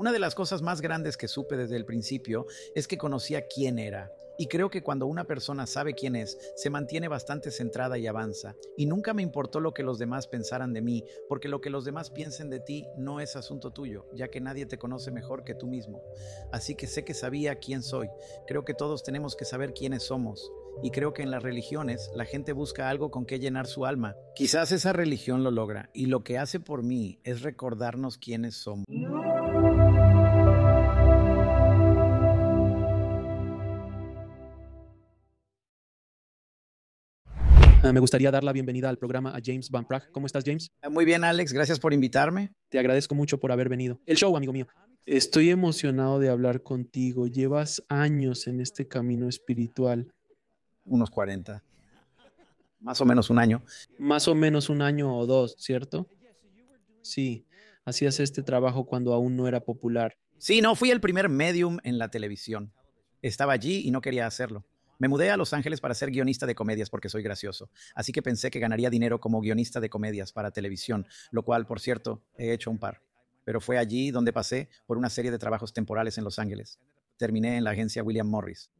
Una de las cosas más grandes que supe desde el principio es que conocía quién era. Y creo que cuando una persona sabe quién es, se mantiene bastante centrada y avanza. Y nunca me importó lo que los demás pensaran de mí, porque lo que los demás piensen de ti no es asunto tuyo, ya que nadie te conoce mejor que tú mismo. Así que sé que sabía quién soy. Creo que todos tenemos que saber quiénes somos. Y creo que en las religiones la gente busca algo con qué llenar su alma. Quizás esa religión lo logra, y lo que hace por mí es recordarnos quiénes somos. me gustaría dar la bienvenida al programa a James Van Praag. ¿Cómo estás, James? Muy bien, Alex. Gracias por invitarme. Te agradezco mucho por haber venido. El show, amigo mío. Estoy emocionado de hablar contigo. Llevas años en este camino espiritual. Unos 40. Más o menos un año. Más o menos un año o dos, ¿cierto? Sí, hacías este trabajo cuando aún no era popular. Sí, no, fui el primer medium en la televisión. Estaba allí y no quería hacerlo. Me mudé a Los Ángeles para ser guionista de comedias porque soy gracioso, así que pensé que ganaría dinero como guionista de comedias para televisión, lo cual, por cierto, he hecho un par. Pero fue allí donde pasé por una serie de trabajos temporales en Los Ángeles. Terminé en la agencia William Morris.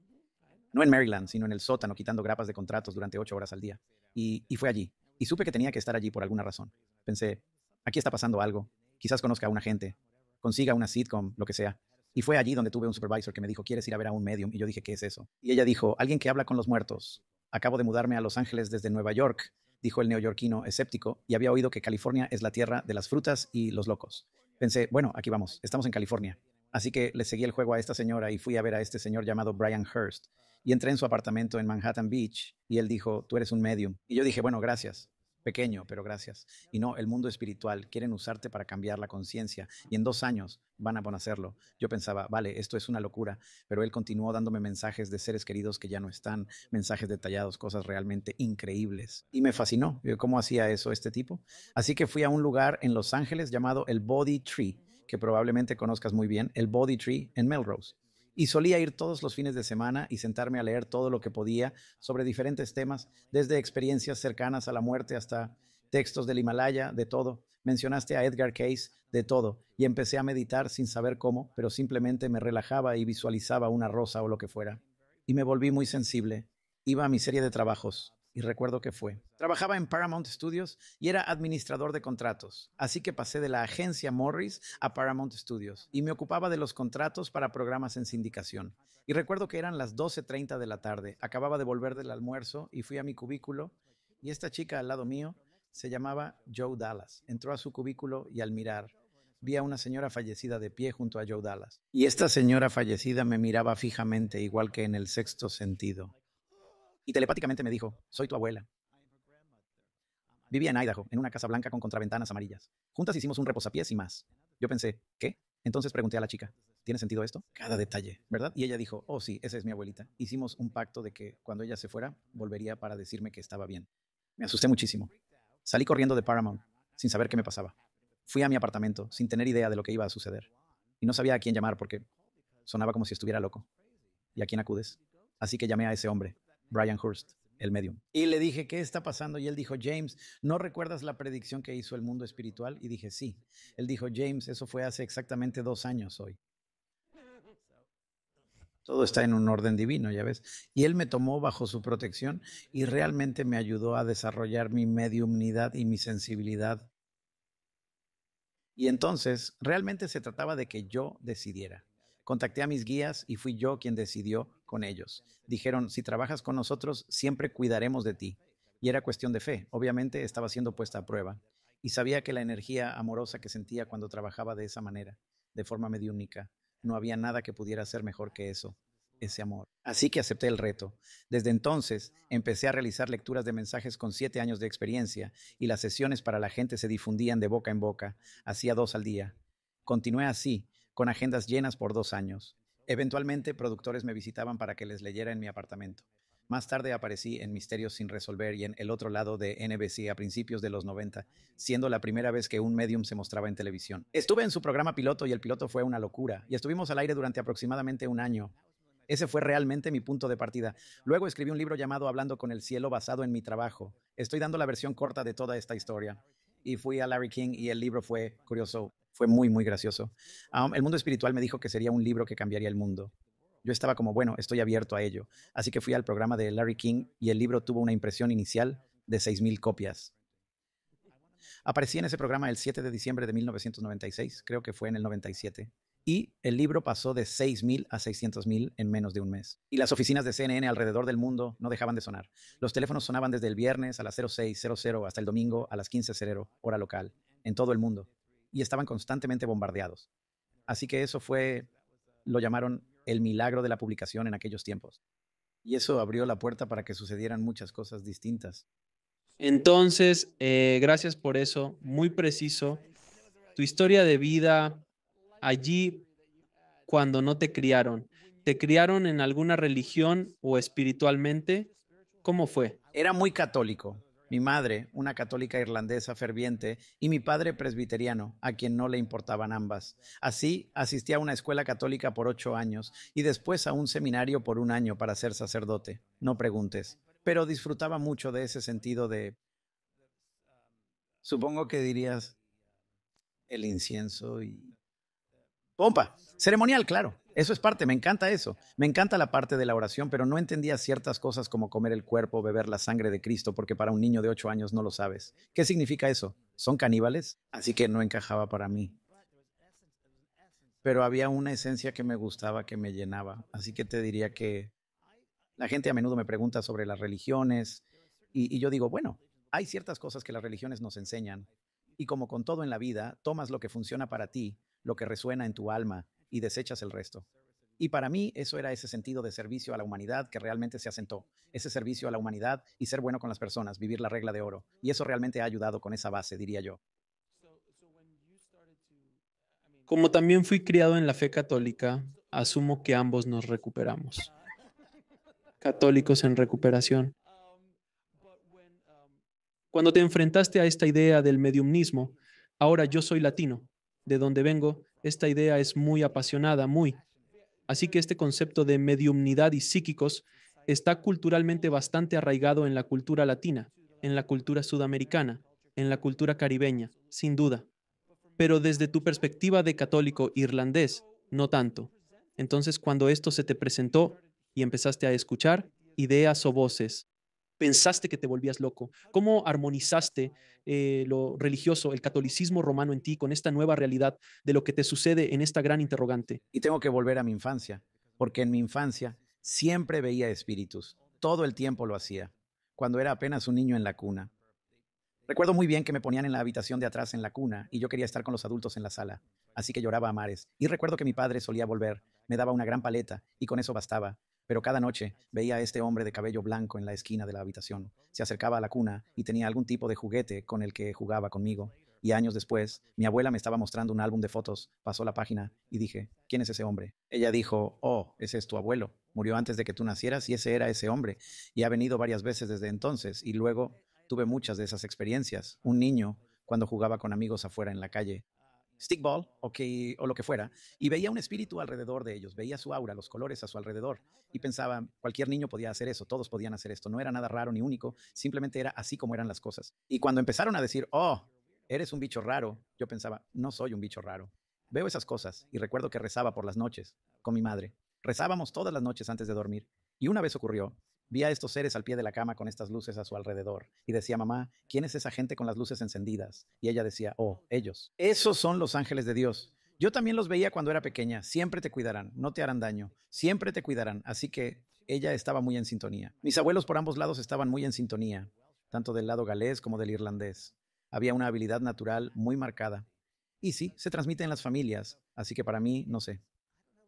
No en Maryland, sino en el sótano, quitando grapas de contratos durante ocho horas al día. Y, fue allí. Y supe que tenía que estar allí por alguna razón. Pensé, aquí está pasando algo. Quizás conozca a una gente, consiga una sitcom, lo que sea. Y fue allí donde tuve un supervisor que me dijo, ¿quieres ir a ver a un medium? Y yo dije, ¿qué es eso? Y ella dijo, alguien que habla con los muertos. Acabo de mudarme a Los Ángeles desde Nueva York, dijo el neoyorquino escéptico, y había oído que California es la tierra de las frutas y los locos. Pensé, bueno, aquí vamos, estamos en California. Así que le seguí el juego a esta señora y fui a ver a este señor llamado Brian Hurst. Y entré en su apartamento en Manhattan Beach y él dijo, tú eres un medium. Y yo dije, bueno, gracias pequeño, pero gracias. Y no, el mundo espiritual, quieren usarte para cambiar la conciencia y en dos años van a hacerlo. Yo pensaba, vale, esto es una locura, pero él continuó dándome mensajes de seres queridos que ya no están, mensajes detallados, cosas realmente increíbles. Y me fascinó cómo hacía eso este tipo. Así que fui a un lugar en Los Ángeles llamado el Body Tree, que probablemente conozcas muy bien, el Body Tree en Melrose y solía ir todos los fines de semana y sentarme a leer todo lo que podía sobre diferentes temas, desde experiencias cercanas a la muerte hasta textos del Himalaya, de todo. Mencionaste a Edgar Case, de todo, y empecé a meditar sin saber cómo, pero simplemente me relajaba y visualizaba una rosa o lo que fuera. Y me volví muy sensible. Iba a mi serie de trabajos, y recuerdo que fue. Trabajaba en Paramount Studios y era administrador de contratos, así que pasé de la agencia Morris a Paramount Studios y me ocupaba de los contratos para programas en sindicación. Y recuerdo que eran las 12.30 de la tarde, acababa de volver del almuerzo y fui a mi cubículo y esta chica al lado mío se llamaba Joe Dallas. Entró a su cubículo y al mirar vi a una señora fallecida de pie junto a Joe Dallas. Y esta señora fallecida me miraba fijamente, igual que en el sexto sentido y telepáticamente me dijo, soy tu abuela. Vivía en Idaho, en una casa blanca con contraventanas amarillas. Juntas hicimos un reposapiés y más. Yo pensé, ¿qué? Entonces pregunté a la chica, ¿tiene sentido esto? Cada detalle, ¿verdad? Y ella dijo, oh sí, esa es mi abuelita. Hicimos un pacto de que cuando ella se fuera, volvería para decirme que estaba bien. Me asusté muchísimo. Salí corriendo de Paramount, sin saber qué me pasaba. Fui a mi apartamento, sin tener idea de lo que iba a suceder. Y no sabía a quién llamar porque sonaba como si estuviera loco. ¿Y a quién acudes? Así que llamé a ese hombre, Brian Hurst, el medium. Y le dije, ¿qué está pasando? Y él dijo, James, ¿no recuerdas la predicción que hizo el mundo espiritual? Y dije, sí. Él dijo, James, eso fue hace exactamente dos años hoy. Todo está en un orden divino, ya ves. Y él me tomó bajo su protección y realmente me ayudó a desarrollar mi mediumnidad y mi sensibilidad. Y entonces, realmente se trataba de que yo decidiera. Contacté a mis guías y fui yo quien decidió con ellos. Dijeron, si trabajas con nosotros, siempre cuidaremos de ti. Y era cuestión de fe. Obviamente estaba siendo puesta a prueba. Y sabía que la energía amorosa que sentía cuando trabajaba de esa manera, de forma mediúnica, no había nada que pudiera ser mejor que eso, ese amor. Así que acepté el reto. Desde entonces empecé a realizar lecturas de mensajes con siete años de experiencia y las sesiones para la gente se difundían de boca en boca. Hacía dos al día. Continué así con agendas llenas por dos años. Eventualmente, productores me visitaban para que les leyera en mi apartamento. Más tarde aparecí en Misterios sin resolver y en El otro lado de NBC a principios de los 90, siendo la primera vez que un medium se mostraba en televisión. Estuve en su programa piloto y el piloto fue una locura, y estuvimos al aire durante aproximadamente un año. Ese fue realmente mi punto de partida. Luego escribí un libro llamado Hablando con el Cielo basado en mi trabajo. Estoy dando la versión corta de toda esta historia. Y fui a Larry King y el libro fue, curioso, fue muy, muy gracioso. Ah, el mundo espiritual me dijo que sería un libro que cambiaría el mundo. Yo estaba como, bueno, estoy abierto a ello. Así que fui al programa de Larry King y el libro tuvo una impresión inicial de 6.000 copias. Aparecí en ese programa el 7 de diciembre de 1996, creo que fue en el 97. Y el libro pasó de 6.000 a 600.000 en menos de un mes. Y las oficinas de CNN alrededor del mundo no dejaban de sonar. Los teléfonos sonaban desde el viernes a las 06.00 hasta el domingo a las 15.00 hora local, en todo el mundo y estaban constantemente bombardeados. Así que eso fue, lo llamaron el milagro de la publicación en aquellos tiempos. Y eso abrió la puerta para que sucedieran muchas cosas distintas. Entonces, eh, gracias por eso, muy preciso. Tu historia de vida allí cuando no te criaron. ¿Te criaron en alguna religión o espiritualmente? ¿Cómo fue? Era muy católico mi madre, una católica irlandesa ferviente, y mi padre presbiteriano, a quien no le importaban ambas. Así, asistí a una escuela católica por ocho años y después a un seminario por un año para ser sacerdote, no preguntes. Pero disfrutaba mucho de ese sentido de... Supongo que dirías el incienso y... Pompa, ceremonial, claro. Eso es parte, me encanta eso. Me encanta la parte de la oración, pero no entendía ciertas cosas como comer el cuerpo, beber la sangre de Cristo, porque para un niño de ocho años no lo sabes. ¿Qué significa eso? ¿Son caníbales? Así que no encajaba para mí. Pero había una esencia que me gustaba, que me llenaba. Así que te diría que la gente a menudo me pregunta sobre las religiones y, y yo digo, bueno, hay ciertas cosas que las religiones nos enseñan. Y como con todo en la vida, tomas lo que funciona para ti, lo que resuena en tu alma y desechas el resto. Y para mí eso era ese sentido de servicio a la humanidad que realmente se asentó, ese servicio a la humanidad y ser bueno con las personas, vivir la regla de oro. Y eso realmente ha ayudado con esa base, diría yo. Como también fui criado en la fe católica, asumo que ambos nos recuperamos. Católicos en recuperación. Cuando te enfrentaste a esta idea del mediumnismo, ahora yo soy latino, de donde vengo, esta idea es muy apasionada, muy. Así que este concepto de mediumnidad y psíquicos está culturalmente bastante arraigado en la cultura latina, en la cultura sudamericana, en la cultura caribeña, sin duda. Pero desde tu perspectiva de católico irlandés, no tanto. Entonces, cuando esto se te presentó y empezaste a escuchar ideas o voces, pensaste que te volvías loco? ¿Cómo armonizaste eh, lo religioso, el catolicismo romano en ti con esta nueva realidad de lo que te sucede en esta gran interrogante? Y tengo que volver a mi infancia, porque en mi infancia siempre veía espíritus, todo el tiempo lo hacía, cuando era apenas un niño en la cuna. Recuerdo muy bien que me ponían en la habitación de atrás en la cuna y yo quería estar con los adultos en la sala, así que lloraba a mares. Y recuerdo que mi padre solía volver, me daba una gran paleta y con eso bastaba. Pero cada noche veía a este hombre de cabello blanco en la esquina de la habitación. Se acercaba a la cuna y tenía algún tipo de juguete con el que jugaba conmigo. Y años después, mi abuela me estaba mostrando un álbum de fotos, pasó la página y dije, ¿quién es ese hombre? Ella dijo, oh, ese es tu abuelo. Murió antes de que tú nacieras y ese era ese hombre. Y ha venido varias veces desde entonces. Y luego tuve muchas de esas experiencias. Un niño cuando jugaba con amigos afuera en la calle stickball o, o lo que fuera, y veía un espíritu alrededor de ellos, veía su aura, los colores a su alrededor, y pensaba, cualquier niño podía hacer eso, todos podían hacer esto, no era nada raro ni único, simplemente era así como eran las cosas. Y cuando empezaron a decir, oh, eres un bicho raro, yo pensaba, no soy un bicho raro. Veo esas cosas y recuerdo que rezaba por las noches con mi madre. Rezábamos todas las noches antes de dormir. Y una vez ocurrió Vía a estos seres al pie de la cama con estas luces a su alrededor. Y decía mamá, ¿quién es esa gente con las luces encendidas? Y ella decía, oh, ellos. Esos son los ángeles de Dios. Yo también los veía cuando era pequeña. Siempre te cuidarán, no te harán daño. Siempre te cuidarán. Así que ella estaba muy en sintonía. Mis abuelos por ambos lados estaban muy en sintonía, tanto del lado galés como del irlandés. Había una habilidad natural muy marcada. Y sí, se transmite en las familias, así que para mí, no sé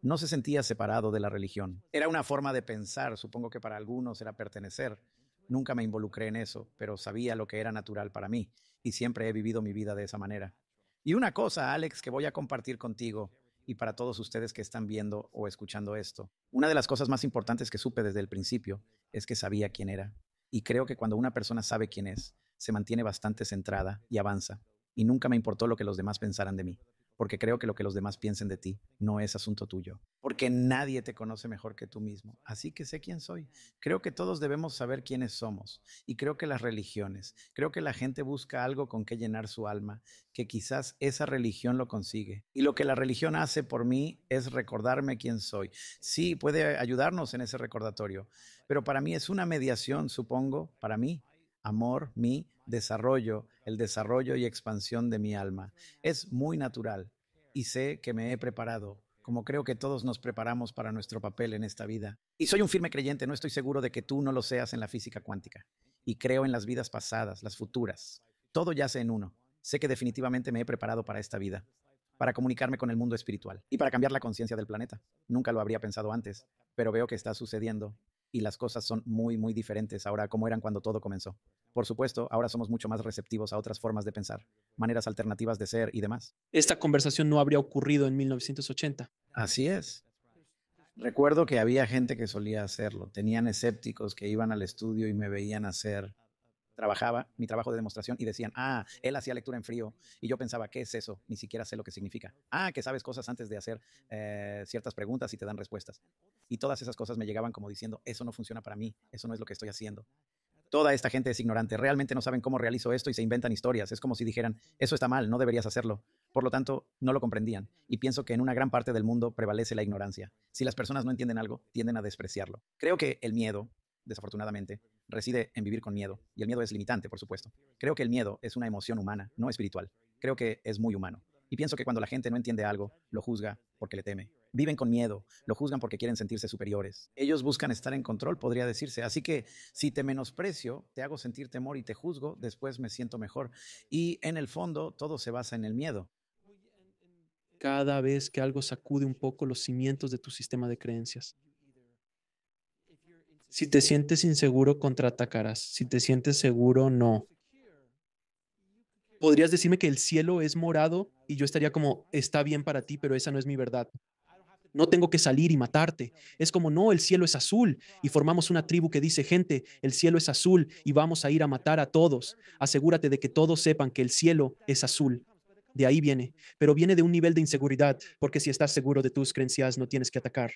no se sentía separado de la religión. Era una forma de pensar, supongo que para algunos era pertenecer. Nunca me involucré en eso, pero sabía lo que era natural para mí y siempre he vivido mi vida de esa manera. Y una cosa, Alex, que voy a compartir contigo y para todos ustedes que están viendo o escuchando esto. Una de las cosas más importantes que supe desde el principio es que sabía quién era. Y creo que cuando una persona sabe quién es, se mantiene bastante centrada y avanza. Y nunca me importó lo que los demás pensaran de mí porque creo que lo que los demás piensen de ti no es asunto tuyo, porque nadie te conoce mejor que tú mismo. Así que sé quién soy. Creo que todos debemos saber quiénes somos y creo que las religiones, creo que la gente busca algo con que llenar su alma, que quizás esa religión lo consigue. Y lo que la religión hace por mí es recordarme quién soy. Sí, puede ayudarnos en ese recordatorio, pero para mí es una mediación, supongo, para mí, amor, mí, desarrollo, el desarrollo y expansión de mi alma. Es muy natural y sé que me he preparado, como creo que todos nos preparamos para nuestro papel en esta vida. Y soy un firme creyente, no estoy seguro de que tú no lo seas en la física cuántica. Y creo en las vidas pasadas, las futuras. Todo yace en uno. Sé que definitivamente me he preparado para esta vida, para comunicarme con el mundo espiritual y para cambiar la conciencia del planeta. Nunca lo habría pensado antes, pero veo que está sucediendo y las cosas son muy, muy diferentes ahora como eran cuando todo comenzó. Por supuesto, ahora somos mucho más receptivos a otras formas de pensar, maneras alternativas de ser y demás. Esta conversación no habría ocurrido en 1980. Así es. Recuerdo que había gente que solía hacerlo. Tenían escépticos que iban al estudio y me veían hacer trabajaba mi trabajo de demostración y decían, ah, él hacía lectura en frío. Y yo pensaba, ¿qué es eso? Ni siquiera sé lo que significa. Ah, que sabes cosas antes de hacer eh, ciertas preguntas y te dan respuestas. Y todas esas cosas me llegaban como diciendo, eso no funciona para mí, eso no es lo que estoy haciendo. Toda esta gente es ignorante, realmente no saben cómo realizo esto y se inventan historias. Es como si dijeran, eso está mal, no deberías hacerlo. Por lo tanto, no lo comprendían. Y pienso que en una gran parte del mundo prevalece la ignorancia. Si las personas no entienden algo, tienden a despreciarlo. Creo que el miedo, desafortunadamente, reside en vivir con miedo, y el miedo es limitante, por supuesto. Creo que el miedo es una emoción humana, no espiritual. Creo que es muy humano. Y pienso que cuando la gente no entiende algo, lo juzga porque le teme. Viven con miedo, lo juzgan porque quieren sentirse superiores. Ellos buscan estar en control, podría decirse. Así que si te menosprecio, te hago sentir temor y te juzgo, después me siento mejor. Y en el fondo, todo se basa en el miedo. Cada vez que algo sacude un poco los cimientos de tu sistema de creencias, si te sientes inseguro, contraatacarás. Si te sientes seguro, no. Podrías decirme que el cielo es morado y yo estaría como, está bien para ti, pero esa no es mi verdad. No tengo que salir y matarte. Es como, no, el cielo es azul. Y formamos una tribu que dice, gente, el cielo es azul y vamos a ir a matar a todos. Asegúrate de que todos sepan que el cielo es azul. De ahí viene, pero viene de un nivel de inseguridad, porque si estás seguro de tus creencias no tienes que atacar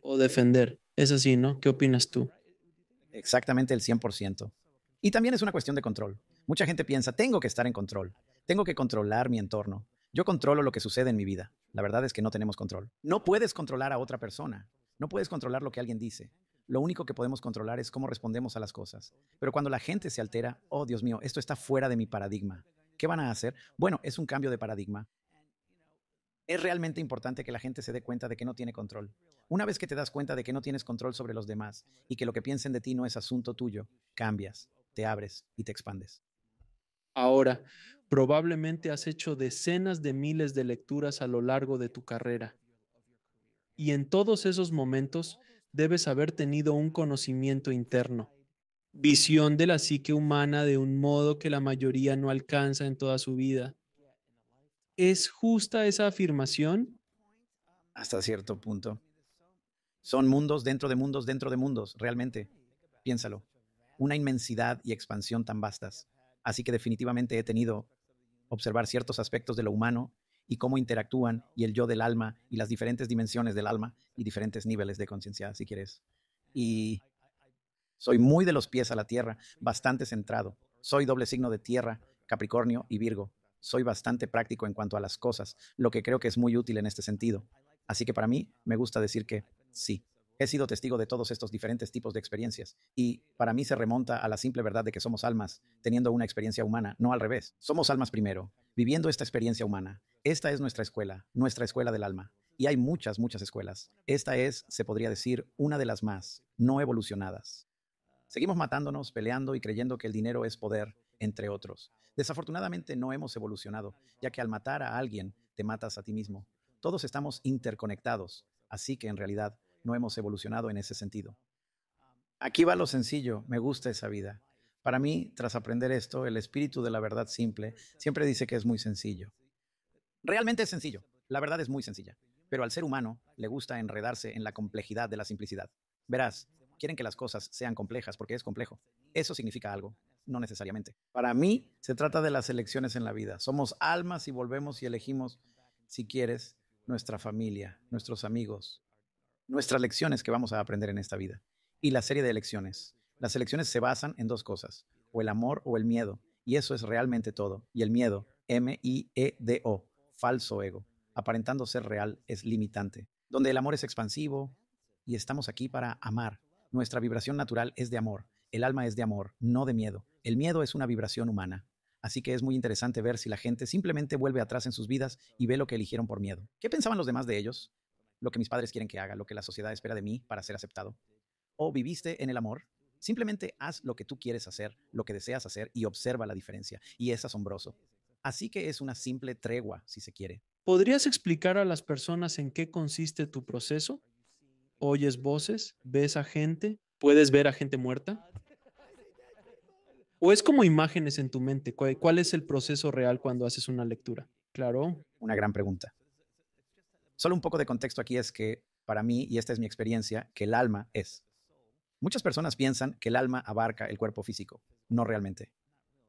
o defender. Es así, ¿no? ¿Qué opinas tú? Exactamente el 100%. Y también es una cuestión de control. Mucha gente piensa, tengo que estar en control, tengo que controlar mi entorno. Yo controlo lo que sucede en mi vida. La verdad es que no tenemos control. No puedes controlar a otra persona, no puedes controlar lo que alguien dice. Lo único que podemos controlar es cómo respondemos a las cosas. Pero cuando la gente se altera, oh Dios mío, esto está fuera de mi paradigma. ¿Qué van a hacer? Bueno, es un cambio de paradigma. Es realmente importante que la gente se dé cuenta de que no tiene control. Una vez que te das cuenta de que no tienes control sobre los demás y que lo que piensen de ti no es asunto tuyo, cambias, te abres y te expandes. Ahora, probablemente has hecho decenas de miles de lecturas a lo largo de tu carrera. Y en todos esos momentos debes haber tenido un conocimiento interno, visión de la psique humana de un modo que la mayoría no alcanza en toda su vida ¿Es justa esa afirmación? Hasta cierto punto. Son mundos dentro de mundos dentro de mundos, realmente. Piénsalo. Una inmensidad y expansión tan vastas. Así que definitivamente he tenido observar ciertos aspectos de lo humano y cómo interactúan y el yo del alma y las diferentes dimensiones del alma y diferentes niveles de conciencia, si quieres. Y soy muy de los pies a la tierra, bastante centrado. Soy doble signo de tierra, Capricornio y Virgo soy bastante práctico en cuanto a las cosas, lo que creo que es muy útil en este sentido. Así que para mí me gusta decir que sí. He sido testigo de todos estos diferentes tipos de experiencias, y para mí se remonta a la simple verdad de que somos almas, teniendo una experiencia humana, no al revés. Somos almas primero, viviendo esta experiencia humana. Esta es nuestra escuela, nuestra escuela del alma. Y hay muchas, muchas escuelas. Esta es, se podría decir, una de las más, no evolucionadas. Seguimos matándonos, peleando y creyendo que el dinero es poder, entre otros. Desafortunadamente no hemos evolucionado, ya que al matar a alguien te matas a ti mismo. Todos estamos interconectados, así que en realidad no hemos evolucionado en ese sentido. Aquí va lo sencillo, me gusta esa vida. Para mí, tras aprender esto, el espíritu de la verdad simple siempre dice que es muy sencillo. Realmente es sencillo, la verdad es muy sencilla, pero al ser humano le gusta enredarse en la complejidad de la simplicidad. Verás, quieren que las cosas sean complejas porque es complejo. Eso significa algo no necesariamente. Para mí se trata de las elecciones en la vida. Somos almas y volvemos y elegimos, si quieres, nuestra familia, nuestros amigos, nuestras lecciones que vamos a aprender en esta vida. Y la serie de elecciones. Las elecciones se basan en dos cosas, o el amor o el miedo. Y eso es realmente todo. Y el miedo, M-I-E-D-O, falso ego, aparentando ser real, es limitante. Donde el amor es expansivo y estamos aquí para amar. Nuestra vibración natural es de amor. El alma es de amor, no de miedo. El miedo es una vibración humana, así que es muy interesante ver si la gente simplemente vuelve atrás en sus vidas y ve lo que eligieron por miedo. ¿Qué pensaban los demás de ellos? Lo que mis padres quieren que haga, lo que la sociedad espera de mí para ser aceptado. ¿O viviste en el amor? Simplemente haz lo que tú quieres hacer, lo que deseas hacer y observa la diferencia. Y es asombroso. Así que es una simple tregua, si se quiere. ¿Podrías explicar a las personas en qué consiste tu proceso? ¿Oyes voces? ¿Ves a gente? ¿Puedes ver a gente muerta? ¿O es como imágenes en tu mente? ¿Cuál, es el proceso real cuando haces una lectura? Claro. Una gran pregunta. Solo un poco de contexto aquí es que, para mí, y esta es mi experiencia, que el alma es. Muchas personas piensan que el alma abarca el cuerpo físico. No realmente.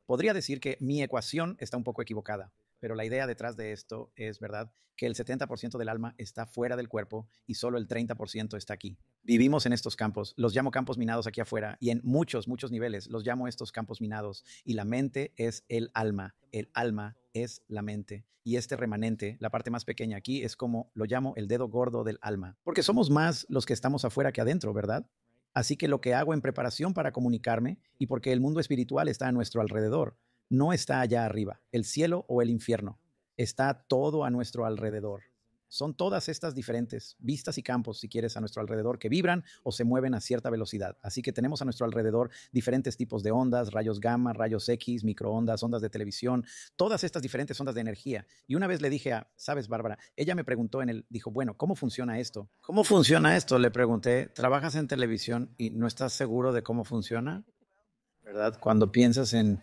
Podría decir que mi ecuación está un poco equivocada. Pero la idea detrás de esto es, ¿verdad?, que el 70% del alma está fuera del cuerpo y solo el 30% está aquí. Vivimos en estos campos, los llamo campos minados aquí afuera y en muchos, muchos niveles los llamo estos campos minados. Y la mente es el alma, el alma es la mente. Y este remanente, la parte más pequeña aquí, es como lo llamo el dedo gordo del alma. Porque somos más los que estamos afuera que adentro, ¿verdad? Así que lo que hago en preparación para comunicarme y porque el mundo espiritual está a nuestro alrededor, no está allá arriba, el cielo o el infierno. Está todo a nuestro alrededor. Son todas estas diferentes vistas y campos, si quieres, a nuestro alrededor que vibran o se mueven a cierta velocidad. Así que tenemos a nuestro alrededor diferentes tipos de ondas, rayos gamma, rayos X, microondas, ondas de televisión, todas estas diferentes ondas de energía. Y una vez le dije a, sabes, Bárbara, ella me preguntó en el, dijo, bueno, ¿cómo funciona esto? ¿Cómo funciona esto? Le pregunté, ¿trabajas en televisión y no estás seguro de cómo funciona? ¿Verdad? Cuando piensas en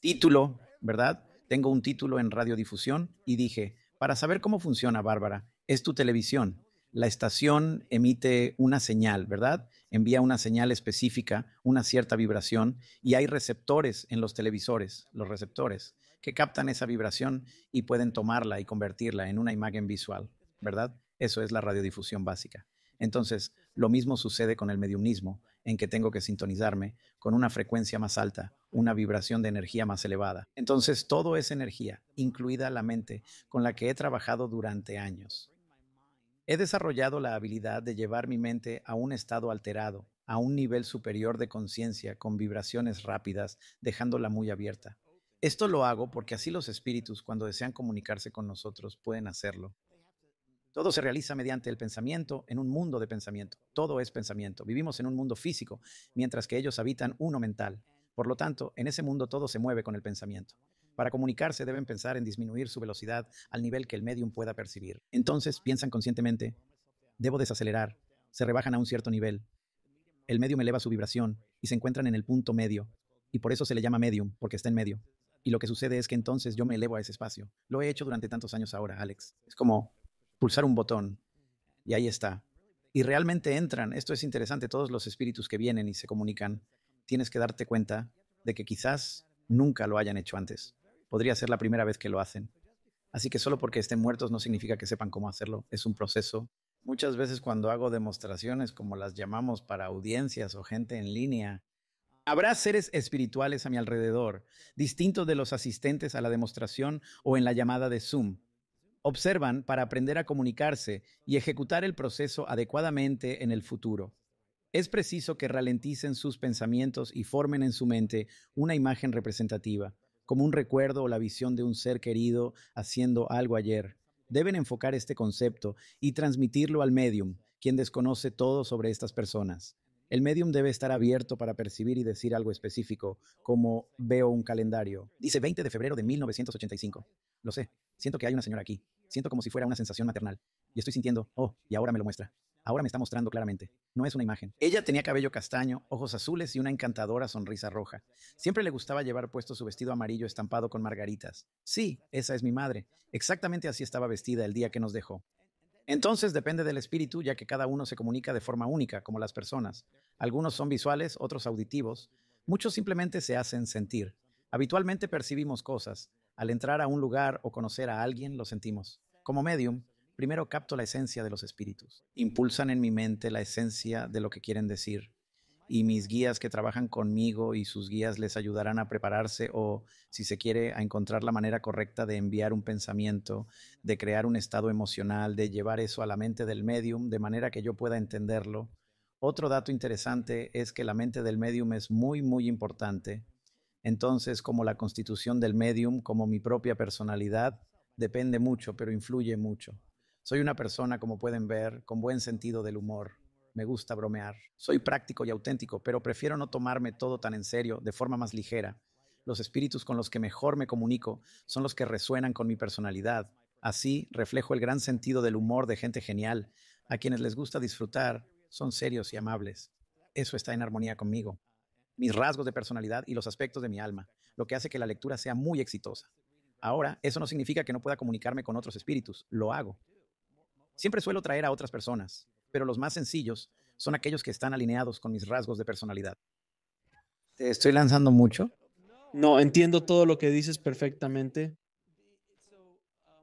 título, ¿verdad? Tengo un título en radiodifusión y dije, para saber cómo funciona, Bárbara, es tu televisión. La estación emite una señal, ¿verdad? Envía una señal específica, una cierta vibración, y hay receptores en los televisores, los receptores, que captan esa vibración y pueden tomarla y convertirla en una imagen visual, ¿verdad? Eso es la radiodifusión básica. Entonces, lo mismo sucede con el mediumnismo, en que tengo que sintonizarme con una frecuencia más alta, una vibración de energía más elevada. Entonces todo es energía, incluida la mente, con la que he trabajado durante años. He desarrollado la habilidad de llevar mi mente a un estado alterado, a un nivel superior de conciencia con vibraciones rápidas, dejándola muy abierta. Esto lo hago porque así los espíritus, cuando desean comunicarse con nosotros, pueden hacerlo. Todo se realiza mediante el pensamiento en un mundo de pensamiento. Todo es pensamiento. Vivimos en un mundo físico, mientras que ellos habitan uno mental. Por lo tanto, en ese mundo todo se mueve con el pensamiento. Para comunicarse deben pensar en disminuir su velocidad al nivel que el medium pueda percibir. Entonces piensan conscientemente, debo desacelerar, se rebajan a un cierto nivel. El medium eleva su vibración y se encuentran en el punto medio, y por eso se le llama medium, porque está en medio. Y lo que sucede es que entonces yo me elevo a ese espacio. Lo he hecho durante tantos años ahora, Alex. Es como, pulsar un botón y ahí está. Y realmente entran, esto es interesante, todos los espíritus que vienen y se comunican, tienes que darte cuenta de que quizás nunca lo hayan hecho antes. Podría ser la primera vez que lo hacen. Así que solo porque estén muertos no significa que sepan cómo hacerlo, es un proceso. Muchas veces cuando hago demostraciones, como las llamamos para audiencias o gente en línea, habrá seres espirituales a mi alrededor, distintos de los asistentes a la demostración o en la llamada de Zoom observan para aprender a comunicarse y ejecutar el proceso adecuadamente en el futuro. Es preciso que ralenticen sus pensamientos y formen en su mente una imagen representativa, como un recuerdo o la visión de un ser querido haciendo algo ayer. Deben enfocar este concepto y transmitirlo al medium, quien desconoce todo sobre estas personas. El medium debe estar abierto para percibir y decir algo específico, como veo un calendario. Dice 20 de febrero de 1985. Lo sé, siento que hay una señora aquí. Siento como si fuera una sensación maternal. Y estoy sintiendo, oh, y ahora me lo muestra. Ahora me está mostrando claramente. No es una imagen. Ella tenía cabello castaño, ojos azules y una encantadora sonrisa roja. Siempre le gustaba llevar puesto su vestido amarillo estampado con margaritas. Sí, esa es mi madre. Exactamente así estaba vestida el día que nos dejó. Entonces depende del espíritu, ya que cada uno se comunica de forma única, como las personas. Algunos son visuales, otros auditivos, muchos simplemente se hacen sentir. Habitualmente percibimos cosas. Al entrar a un lugar o conocer a alguien, lo sentimos. Como medium, primero capto la esencia de los espíritus. Impulsan en mi mente la esencia de lo que quieren decir y mis guías que trabajan conmigo y sus guías les ayudarán a prepararse o, si se quiere, a encontrar la manera correcta de enviar un pensamiento, de crear un estado emocional, de llevar eso a la mente del medium de manera que yo pueda entenderlo. Otro dato interesante es que la mente del medium es muy, muy importante. Entonces, como la constitución del medium, como mi propia personalidad, depende mucho, pero influye mucho. Soy una persona, como pueden ver, con buen sentido del humor me gusta bromear. Soy práctico y auténtico, pero prefiero no tomarme todo tan en serio, de forma más ligera. Los espíritus con los que mejor me comunico son los que resuenan con mi personalidad. Así reflejo el gran sentido del humor de gente genial. A quienes les gusta disfrutar son serios y amables. Eso está en armonía conmigo, mis rasgos de personalidad y los aspectos de mi alma, lo que hace que la lectura sea muy exitosa. Ahora, eso no significa que no pueda comunicarme con otros espíritus, lo hago. Siempre suelo traer a otras personas pero los más sencillos son aquellos que están alineados con mis rasgos de personalidad. ¿Te estoy lanzando mucho? No, entiendo todo lo que dices perfectamente.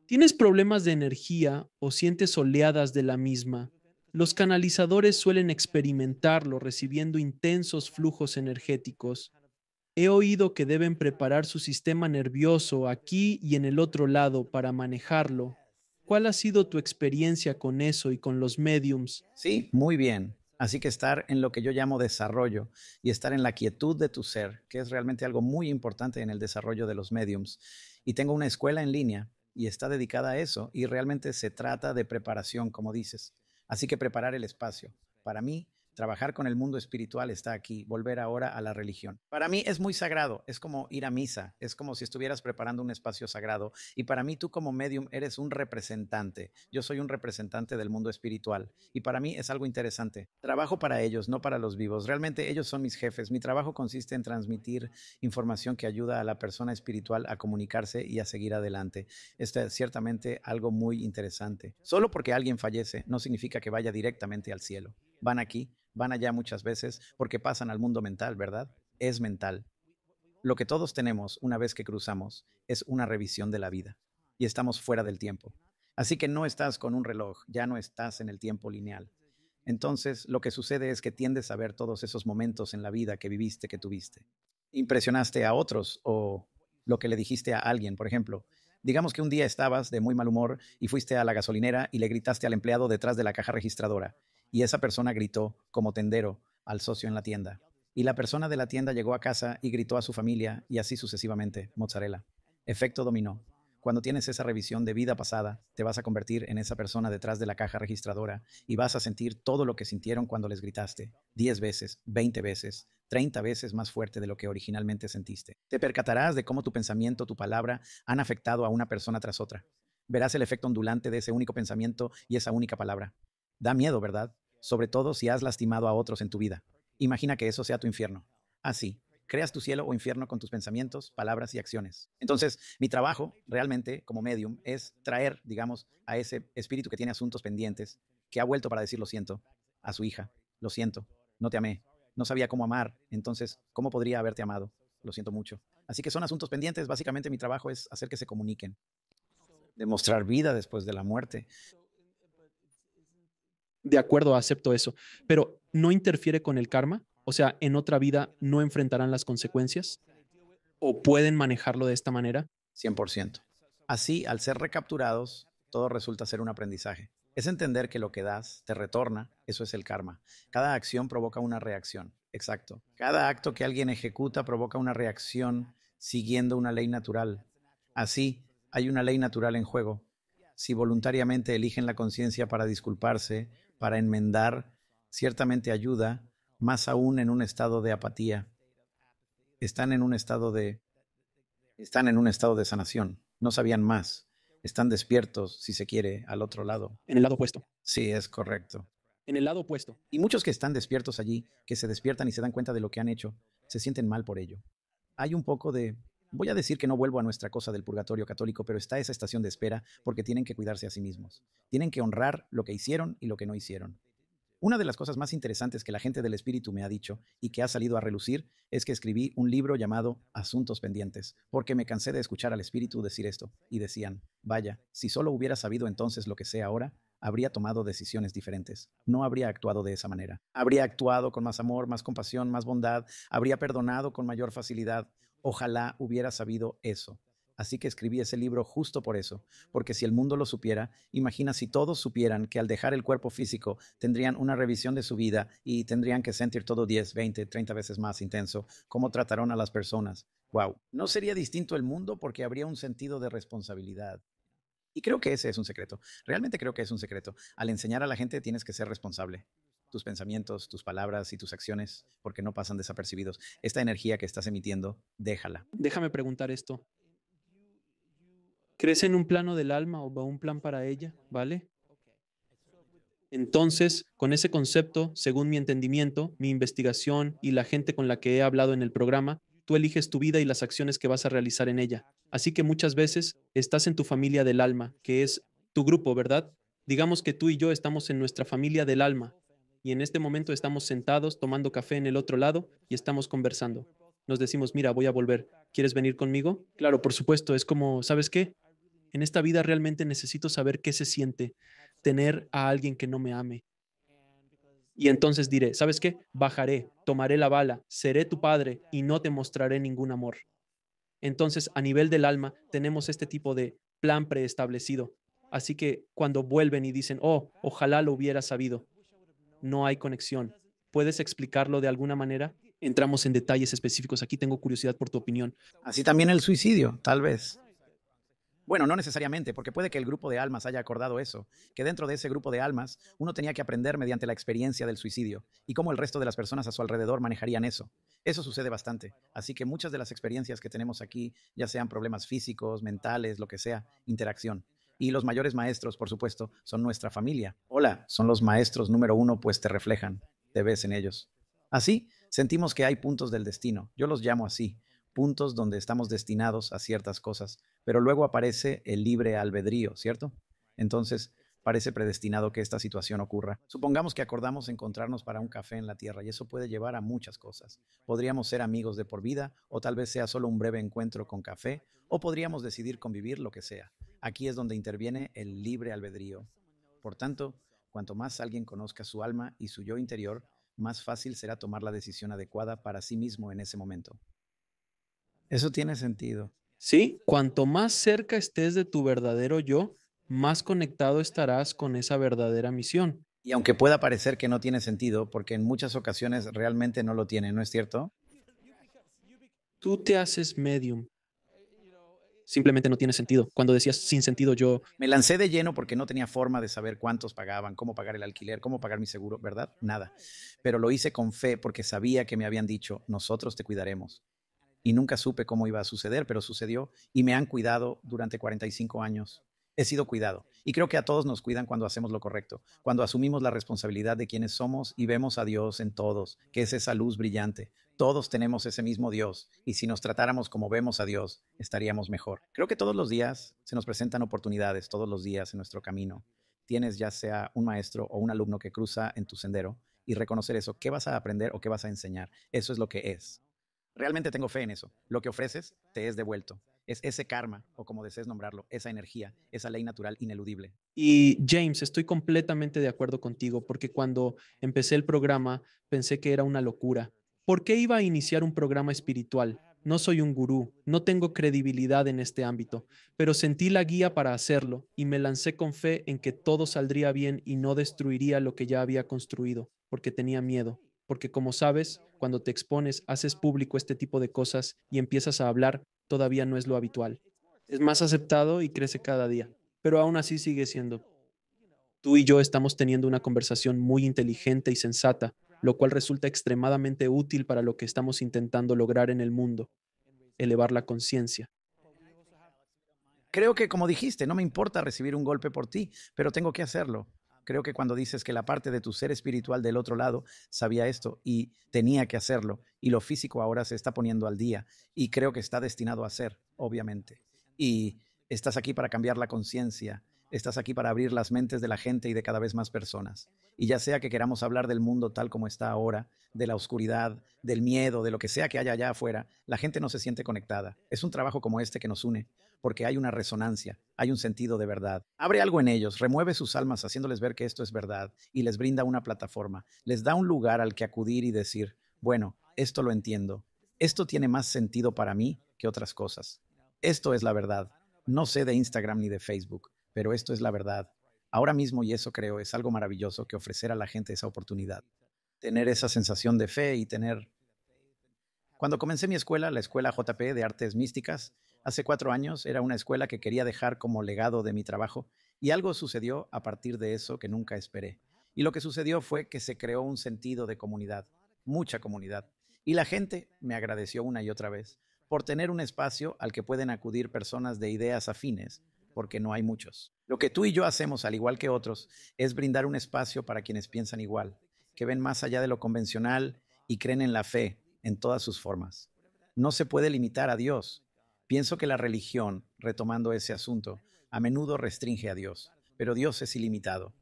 ¿Tienes problemas de energía o sientes oleadas de la misma? Los canalizadores suelen experimentarlo recibiendo intensos flujos energéticos. He oído que deben preparar su sistema nervioso aquí y en el otro lado para manejarlo ¿Cuál ha sido tu experiencia con eso y con los mediums? Sí, muy bien. Así que estar en lo que yo llamo desarrollo y estar en la quietud de tu ser, que es realmente algo muy importante en el desarrollo de los mediums. Y tengo una escuela en línea y está dedicada a eso y realmente se trata de preparación, como dices. Así que preparar el espacio. Para mí, trabajar con el mundo espiritual está aquí, volver ahora a la religión. Para mí es muy sagrado, es como ir a misa, es como si estuvieras preparando un espacio sagrado y para mí tú como medium eres un representante, yo soy un representante del mundo espiritual y para mí es algo interesante. Trabajo para ellos, no para los vivos, realmente ellos son mis jefes, mi trabajo consiste en transmitir información que ayuda a la persona espiritual a comunicarse y a seguir adelante. Esto es ciertamente algo muy interesante. Solo porque alguien fallece no significa que vaya directamente al cielo van aquí, van allá muchas veces, porque pasan al mundo mental, ¿verdad? Es mental. Lo que todos tenemos una vez que cruzamos es una revisión de la vida y estamos fuera del tiempo. Así que no estás con un reloj, ya no estás en el tiempo lineal. Entonces, lo que sucede es que tiendes a ver todos esos momentos en la vida que viviste, que tuviste. Impresionaste a otros o lo que le dijiste a alguien, por ejemplo. Digamos que un día estabas de muy mal humor y fuiste a la gasolinera y le gritaste al empleado detrás de la caja registradora y esa persona gritó como tendero al socio en la tienda. Y la persona de la tienda llegó a casa y gritó a su familia y así sucesivamente, mozzarella. Efecto dominó. Cuando tienes esa revisión de vida pasada, te vas a convertir en esa persona detrás de la caja registradora y vas a sentir todo lo que sintieron cuando les gritaste, 10 veces, 20 veces, 30 veces más fuerte de lo que originalmente sentiste. Te percatarás de cómo tu pensamiento, tu palabra han afectado a una persona tras otra. Verás el efecto ondulante de ese único pensamiento y esa única palabra. Da miedo, ¿verdad? Sobre todo si has lastimado a otros en tu vida. Imagina que eso sea tu infierno. Así, ah, creas tu cielo o infierno con tus pensamientos, palabras y acciones. Entonces, mi trabajo realmente como medium es traer, digamos, a ese espíritu que tiene asuntos pendientes, que ha vuelto para decir lo siento, a su hija, lo siento, no te amé, no sabía cómo amar, entonces, ¿cómo podría haberte amado? Lo siento mucho. Así que son asuntos pendientes, básicamente mi trabajo es hacer que se comuniquen, demostrar vida después de la muerte de acuerdo, acepto eso, pero no interfiere con el karma, o sea, en otra vida no enfrentarán las consecuencias o pueden manejarlo de esta manera. 100%. Así, al ser recapturados, todo resulta ser un aprendizaje. Es entender que lo que das te retorna, eso es el karma. Cada acción provoca una reacción, exacto. Cada acto que alguien ejecuta provoca una reacción siguiendo una ley natural. Así, hay una ley natural en juego. Si voluntariamente eligen la conciencia para disculparse para enmendar ciertamente ayuda, más aún en un estado de apatía. Están en un estado de están en un estado de sanación, no sabían más, están despiertos, si se quiere, al otro lado. En el lado opuesto. Sí, es correcto. En el lado opuesto. Y muchos que están despiertos allí, que se despiertan y se dan cuenta de lo que han hecho, se sienten mal por ello. Hay un poco de Voy a decir que no vuelvo a nuestra cosa del purgatorio católico, pero está esa estación de espera porque tienen que cuidarse a sí mismos. Tienen que honrar lo que hicieron y lo que no hicieron. Una de las cosas más interesantes que la gente del espíritu me ha dicho y que ha salido a relucir es que escribí un libro llamado Asuntos Pendientes, porque me cansé de escuchar al espíritu decir esto, y decían, vaya, si solo hubiera sabido entonces lo que sé ahora, habría tomado decisiones diferentes, no habría actuado de esa manera, habría actuado con más amor, más compasión, más bondad, habría perdonado con mayor facilidad, Ojalá hubiera sabido eso. Así que escribí ese libro justo por eso, porque si el mundo lo supiera, imagina si todos supieran que al dejar el cuerpo físico tendrían una revisión de su vida y tendrían que sentir todo 10, 20, 30 veces más intenso cómo trataron a las personas. ¡Wow! No sería distinto el mundo porque habría un sentido de responsabilidad. Y creo que ese es un secreto. Realmente creo que es un secreto. Al enseñar a la gente tienes que ser responsable tus pensamientos, tus palabras y tus acciones, porque no pasan desapercibidos. Esta energía que estás emitiendo, déjala. Déjame preguntar esto. ¿Crees en un plano del alma o un plan para ella? ¿Vale? Entonces, con ese concepto, según mi entendimiento, mi investigación y la gente con la que he hablado en el programa, tú eliges tu vida y las acciones que vas a realizar en ella. Así que muchas veces estás en tu familia del alma, que es tu grupo, ¿verdad? Digamos que tú y yo estamos en nuestra familia del alma, y en este momento estamos sentados tomando café en el otro lado y estamos conversando. Nos decimos, mira, voy a volver, ¿quieres venir conmigo? Claro, por supuesto, es como, ¿sabes qué? En esta vida realmente necesito saber qué se siente tener a alguien que no me ame. Y entonces diré, ¿sabes qué? Bajaré, tomaré la bala, seré tu padre y no te mostraré ningún amor. Entonces, a nivel del alma, tenemos este tipo de plan preestablecido. Así que cuando vuelven y dicen, oh, ojalá lo hubiera sabido, no hay conexión. ¿Puedes explicarlo de alguna manera? Entramos en detalles específicos. Aquí tengo curiosidad por tu opinión. Así también el suicidio, tal vez. Bueno, no necesariamente, porque puede que el grupo de almas haya acordado eso, que dentro de ese grupo de almas uno tenía que aprender mediante la experiencia del suicidio y cómo el resto de las personas a su alrededor manejarían eso. Eso sucede bastante, así que muchas de las experiencias que tenemos aquí, ya sean problemas físicos, mentales, lo que sea, interacción. Y los mayores maestros, por supuesto, son nuestra familia. Hola, son los maestros número uno, pues te reflejan, te ves en ellos. Así, sentimos que hay puntos del destino. Yo los llamo así, puntos donde estamos destinados a ciertas cosas, pero luego aparece el libre albedrío, ¿cierto? Entonces, parece predestinado que esta situación ocurra. Supongamos que acordamos encontrarnos para un café en la Tierra y eso puede llevar a muchas cosas. Podríamos ser amigos de por vida o tal vez sea solo un breve encuentro con café o podríamos decidir convivir lo que sea. Aquí es donde interviene el libre albedrío. Por tanto, cuanto más alguien conozca su alma y su yo interior, más fácil será tomar la decisión adecuada para sí mismo en ese momento. Eso tiene sentido. Sí, cuanto más cerca estés de tu verdadero yo, más conectado estarás con esa verdadera misión. Y aunque pueda parecer que no tiene sentido, porque en muchas ocasiones realmente no lo tiene, ¿no es cierto? Tú te haces medium. Simplemente no tiene sentido. Cuando decías sin sentido, yo... Me lancé de lleno porque no tenía forma de saber cuántos pagaban, cómo pagar el alquiler, cómo pagar mi seguro, ¿verdad? Nada. Pero lo hice con fe porque sabía que me habían dicho, nosotros te cuidaremos y nunca supe cómo iba a suceder, pero sucedió y me han cuidado durante 45 años he sido cuidado. Y creo que a todos nos cuidan cuando hacemos lo correcto, cuando asumimos la responsabilidad de quienes somos y vemos a Dios en todos, que es esa luz brillante. Todos tenemos ese mismo Dios y si nos tratáramos como vemos a Dios, estaríamos mejor. Creo que todos los días se nos presentan oportunidades, todos los días en nuestro camino. Tienes ya sea un maestro o un alumno que cruza en tu sendero y reconocer eso, qué vas a aprender o qué vas a enseñar. Eso es lo que es. Realmente tengo fe en eso. Lo que ofreces te es devuelto. Es ese karma, o como desees nombrarlo, esa energía, esa ley natural ineludible. Y James, estoy completamente de acuerdo contigo, porque cuando empecé el programa pensé que era una locura. ¿Por qué iba a iniciar un programa espiritual? No soy un gurú, no tengo credibilidad en este ámbito, pero sentí la guía para hacerlo y me lancé con fe en que todo saldría bien y no destruiría lo que ya había construido, porque tenía miedo. Porque como sabes, cuando te expones, haces público este tipo de cosas y empiezas a hablar, todavía no es lo habitual. Es más aceptado y crece cada día, pero aún así sigue siendo. Tú y yo estamos teniendo una conversación muy inteligente y sensata, lo cual resulta extremadamente útil para lo que estamos intentando lograr en el mundo, elevar la conciencia. Creo que, como dijiste, no me importa recibir un golpe por ti, pero tengo que hacerlo. Creo que cuando dices que la parte de tu ser espiritual del otro lado sabía esto y tenía que hacerlo, y lo físico ahora se está poniendo al día, y creo que está destinado a ser, obviamente. Y estás aquí para cambiar la conciencia, estás aquí para abrir las mentes de la gente y de cada vez más personas. Y ya sea que queramos hablar del mundo tal como está ahora, de la oscuridad, del miedo, de lo que sea que haya allá afuera, la gente no se siente conectada. Es un trabajo como este que nos une, porque hay una resonancia, hay un sentido de verdad. Abre algo en ellos, remueve sus almas haciéndoles ver que esto es verdad y les brinda una plataforma, les da un lugar al que acudir y decir, bueno, esto lo entiendo, esto tiene más sentido para mí que otras cosas. Esto es la verdad. No sé de Instagram ni de Facebook, pero esto es la verdad. Ahora mismo, y eso creo, es algo maravilloso que ofrecer a la gente esa oportunidad. Tener esa sensación de fe y tener... Cuando comencé mi escuela, la escuela JP de Artes Místicas, Hace cuatro años era una escuela que quería dejar como legado de mi trabajo y algo sucedió a partir de eso que nunca esperé. Y lo que sucedió fue que se creó un sentido de comunidad, mucha comunidad. Y la gente me agradeció una y otra vez por tener un espacio al que pueden acudir personas de ideas afines, porque no hay muchos. Lo que tú y yo hacemos, al igual que otros, es brindar un espacio para quienes piensan igual, que ven más allá de lo convencional y creen en la fe en todas sus formas. No se puede limitar a Dios, Pienso que la religión, retomando ese asunto, a menudo restringe a Dios, pero Dios es ilimitado.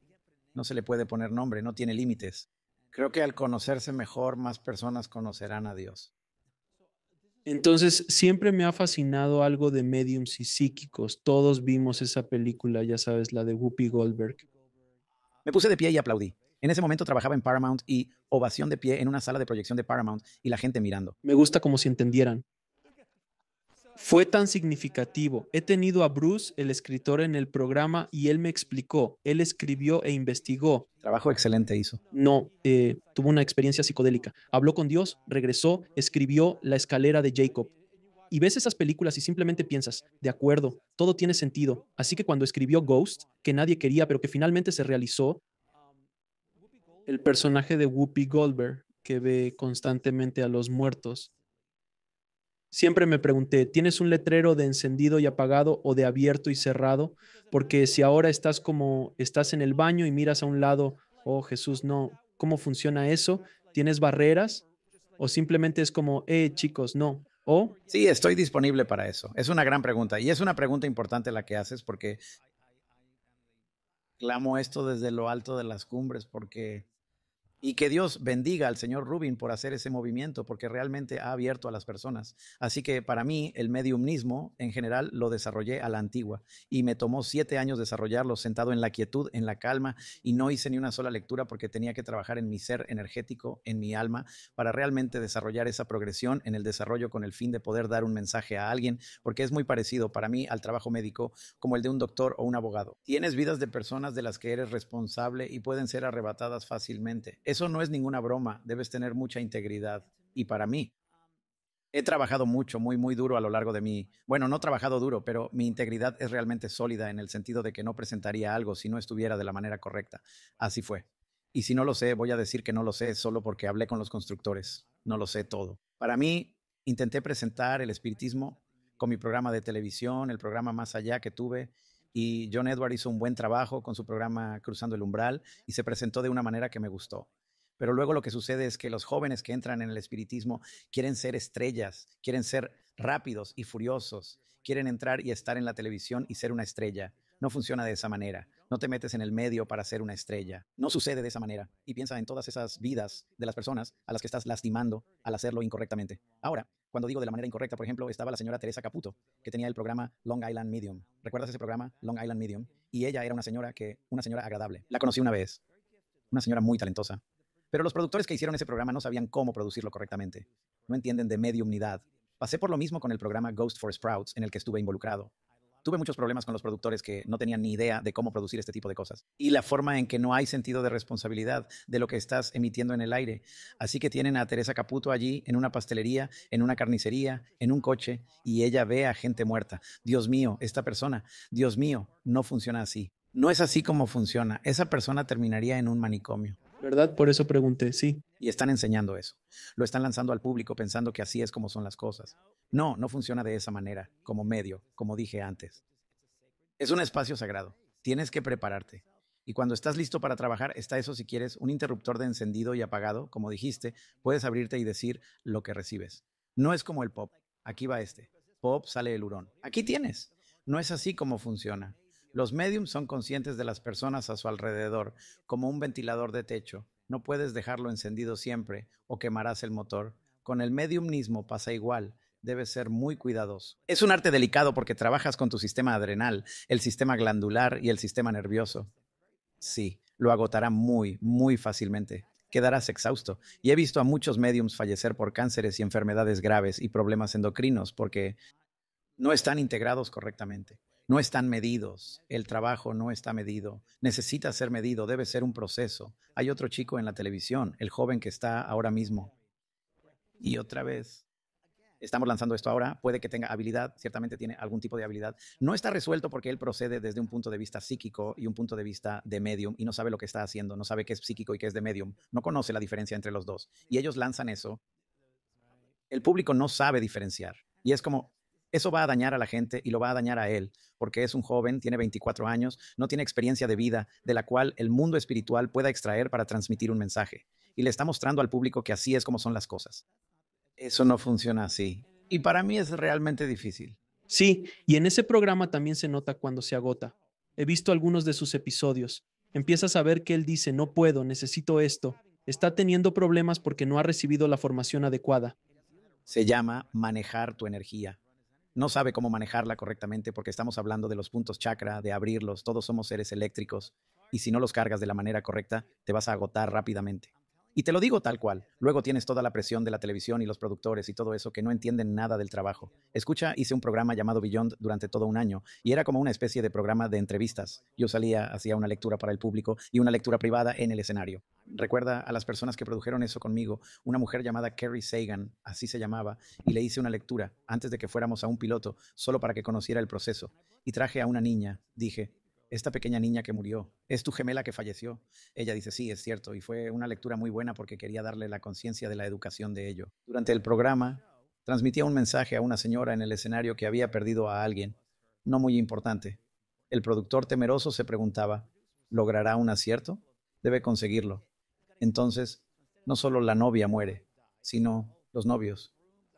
No se le puede poner nombre, no tiene límites. Creo que al conocerse mejor, más personas conocerán a Dios. Entonces, siempre me ha fascinado algo de mediums y psíquicos. Todos vimos esa película, ya sabes, la de Whoopi Goldberg. Me puse de pie y aplaudí. En ese momento trabajaba en Paramount y ovación de pie en una sala de proyección de Paramount y la gente mirando. Me gusta como si entendieran. Fue tan significativo. He tenido a Bruce, el escritor, en el programa y él me explicó. Él escribió e investigó. Trabajo excelente hizo. No, eh, tuvo una experiencia psicodélica. Habló con Dios, regresó, escribió La escalera de Jacob. Y ves esas películas y simplemente piensas, de acuerdo, todo tiene sentido. Así que cuando escribió Ghost, que nadie quería, pero que finalmente se realizó, el personaje de Whoopi Goldberg, que ve constantemente a los muertos, Siempre me pregunté, ¿tienes un letrero de encendido y apagado o de abierto y cerrado? Porque si ahora estás como estás en el baño y miras a un lado, oh Jesús, no, ¿cómo funciona eso? ¿Tienes barreras? ¿O simplemente es como, eh, chicos, no? ¿O? Sí, estoy disponible para eso. Es una gran pregunta. Y es una pregunta importante la que haces porque clamo esto desde lo alto de las cumbres porque y que Dios bendiga al señor Rubin por hacer ese movimiento, porque realmente ha abierto a las personas. Así que para mí el mediumismo en general lo desarrollé a la antigua y me tomó siete años desarrollarlo sentado en la quietud, en la calma y no hice ni una sola lectura porque tenía que trabajar en mi ser energético, en mi alma, para realmente desarrollar esa progresión en el desarrollo con el fin de poder dar un mensaje a alguien, porque es muy parecido para mí al trabajo médico como el de un doctor o un abogado. Tienes vidas de personas de las que eres responsable y pueden ser arrebatadas fácilmente. Eso no es ninguna broma, debes tener mucha integridad. Y para mí, he trabajado mucho, muy, muy duro a lo largo de mi... Bueno, no he trabajado duro, pero mi integridad es realmente sólida en el sentido de que no presentaría algo si no estuviera de la manera correcta. Así fue. Y si no lo sé, voy a decir que no lo sé solo porque hablé con los constructores. No lo sé todo. Para mí, intenté presentar el espiritismo con mi programa de televisión, el programa Más Allá que tuve, y John Edward hizo un buen trabajo con su programa Cruzando el Umbral y se presentó de una manera que me gustó pero luego lo que sucede es que los jóvenes que entran en el espiritismo quieren ser estrellas, quieren ser rápidos y furiosos, quieren entrar y estar en la televisión y ser una estrella. No funciona de esa manera. No te metes en el medio para ser una estrella. No sucede de esa manera. Y piensa en todas esas vidas de las personas a las que estás lastimando al hacerlo incorrectamente. Ahora, cuando digo de la manera incorrecta, por ejemplo, estaba la señora Teresa Caputo, que tenía el programa Long Island Medium. ¿Recuerdas ese programa, Long Island Medium? Y ella era una señora que, una señora agradable. La conocí una vez. Una señora muy talentosa, pero los productores que hicieron ese programa no sabían cómo producirlo correctamente. No entienden de mediumnidad. Pasé por lo mismo con el programa Ghost for Sprouts, en el que estuve involucrado. Tuve muchos problemas con los productores que no tenían ni idea de cómo producir este tipo de cosas. Y la forma en que no hay sentido de responsabilidad de lo que estás emitiendo en el aire. Así que tienen a Teresa Caputo allí, en una pastelería, en una carnicería, en un coche, y ella ve a gente muerta. Dios mío, esta persona, Dios mío, no funciona así. No es así como funciona. Esa persona terminaría en un manicomio. ¿verdad? Por eso pregunté, sí. Y están enseñando eso. Lo están lanzando al público pensando que así es como son las cosas. No, no funciona de esa manera, como medio, como dije antes. Es un espacio sagrado. Tienes que prepararte. Y cuando estás listo para trabajar, está eso si quieres, un interruptor de encendido y apagado, como dijiste, puedes abrirte y decir lo que recibes. No es como el pop. Aquí va este. Pop sale el hurón. Aquí tienes. No es así como funciona. Los mediums son conscientes de las personas a su alrededor, como un ventilador de techo. No puedes dejarlo encendido siempre o quemarás el motor. Con el mismo pasa igual debes ser muy cuidadoso. Es un arte delicado porque trabajas con tu sistema adrenal, el sistema glandular y el sistema nervioso. Sí, lo agotará muy, muy fácilmente. Quedarás exhausto. Y he visto a muchos mediums fallecer por cánceres y enfermedades graves y problemas endocrinos porque no están integrados correctamente no están medidos, el trabajo no está medido, necesita ser medido, debe ser un proceso. Hay otro chico en la televisión, el joven que está ahora mismo. Y otra vez, estamos lanzando esto ahora, puede que tenga habilidad, ciertamente tiene algún tipo de habilidad. No está resuelto porque él procede desde un punto de vista psíquico y un punto de vista de medium y no sabe lo que está haciendo, no sabe qué es psíquico y qué es de medium, no conoce la diferencia entre los dos. Y ellos lanzan eso. El público no sabe diferenciar. Y es como, eso va a dañar a la gente y lo va a dañar a él, porque es un joven, tiene 24 años, no tiene experiencia de vida de la cual el mundo espiritual pueda extraer para transmitir un mensaje. Y le está mostrando al público que así es como son las cosas. Eso no funciona así. Y para mí es realmente difícil. Sí, y en ese programa también se nota cuando se agota. He visto algunos de sus episodios. Empiezas a ver que él dice, no puedo, necesito esto. Está teniendo problemas porque no ha recibido la formación adecuada. Se llama manejar tu energía no sabe cómo manejarla correctamente porque estamos hablando de los puntos chakra, de abrirlos, todos somos seres eléctricos y si no los cargas de la manera correcta, te vas a agotar rápidamente. Y te lo digo tal cual. Luego tienes toda la presión de la televisión y los productores y todo eso que no entienden nada del trabajo. Escucha, hice un programa llamado Beyond durante todo un año y era como una especie de programa de entrevistas. Yo salía, hacía una lectura para el público y una lectura privada en el escenario. Recuerda a las personas que produjeron eso conmigo, una mujer llamada Kerry Sagan, así se llamaba, y le hice una lectura antes de que fuéramos a un piloto, solo para que conociera el proceso. Y traje a una niña, dije, esta pequeña niña que murió, es tu gemela que falleció. Ella dice, sí, es cierto, y fue una lectura muy buena porque quería darle la conciencia de la educación de ello. Durante el programa, transmitía un mensaje a una señora en el escenario que había perdido a alguien, no muy importante. El productor temeroso se preguntaba, ¿logrará un acierto? Debe conseguirlo. Entonces, no solo la novia muere, sino los novios.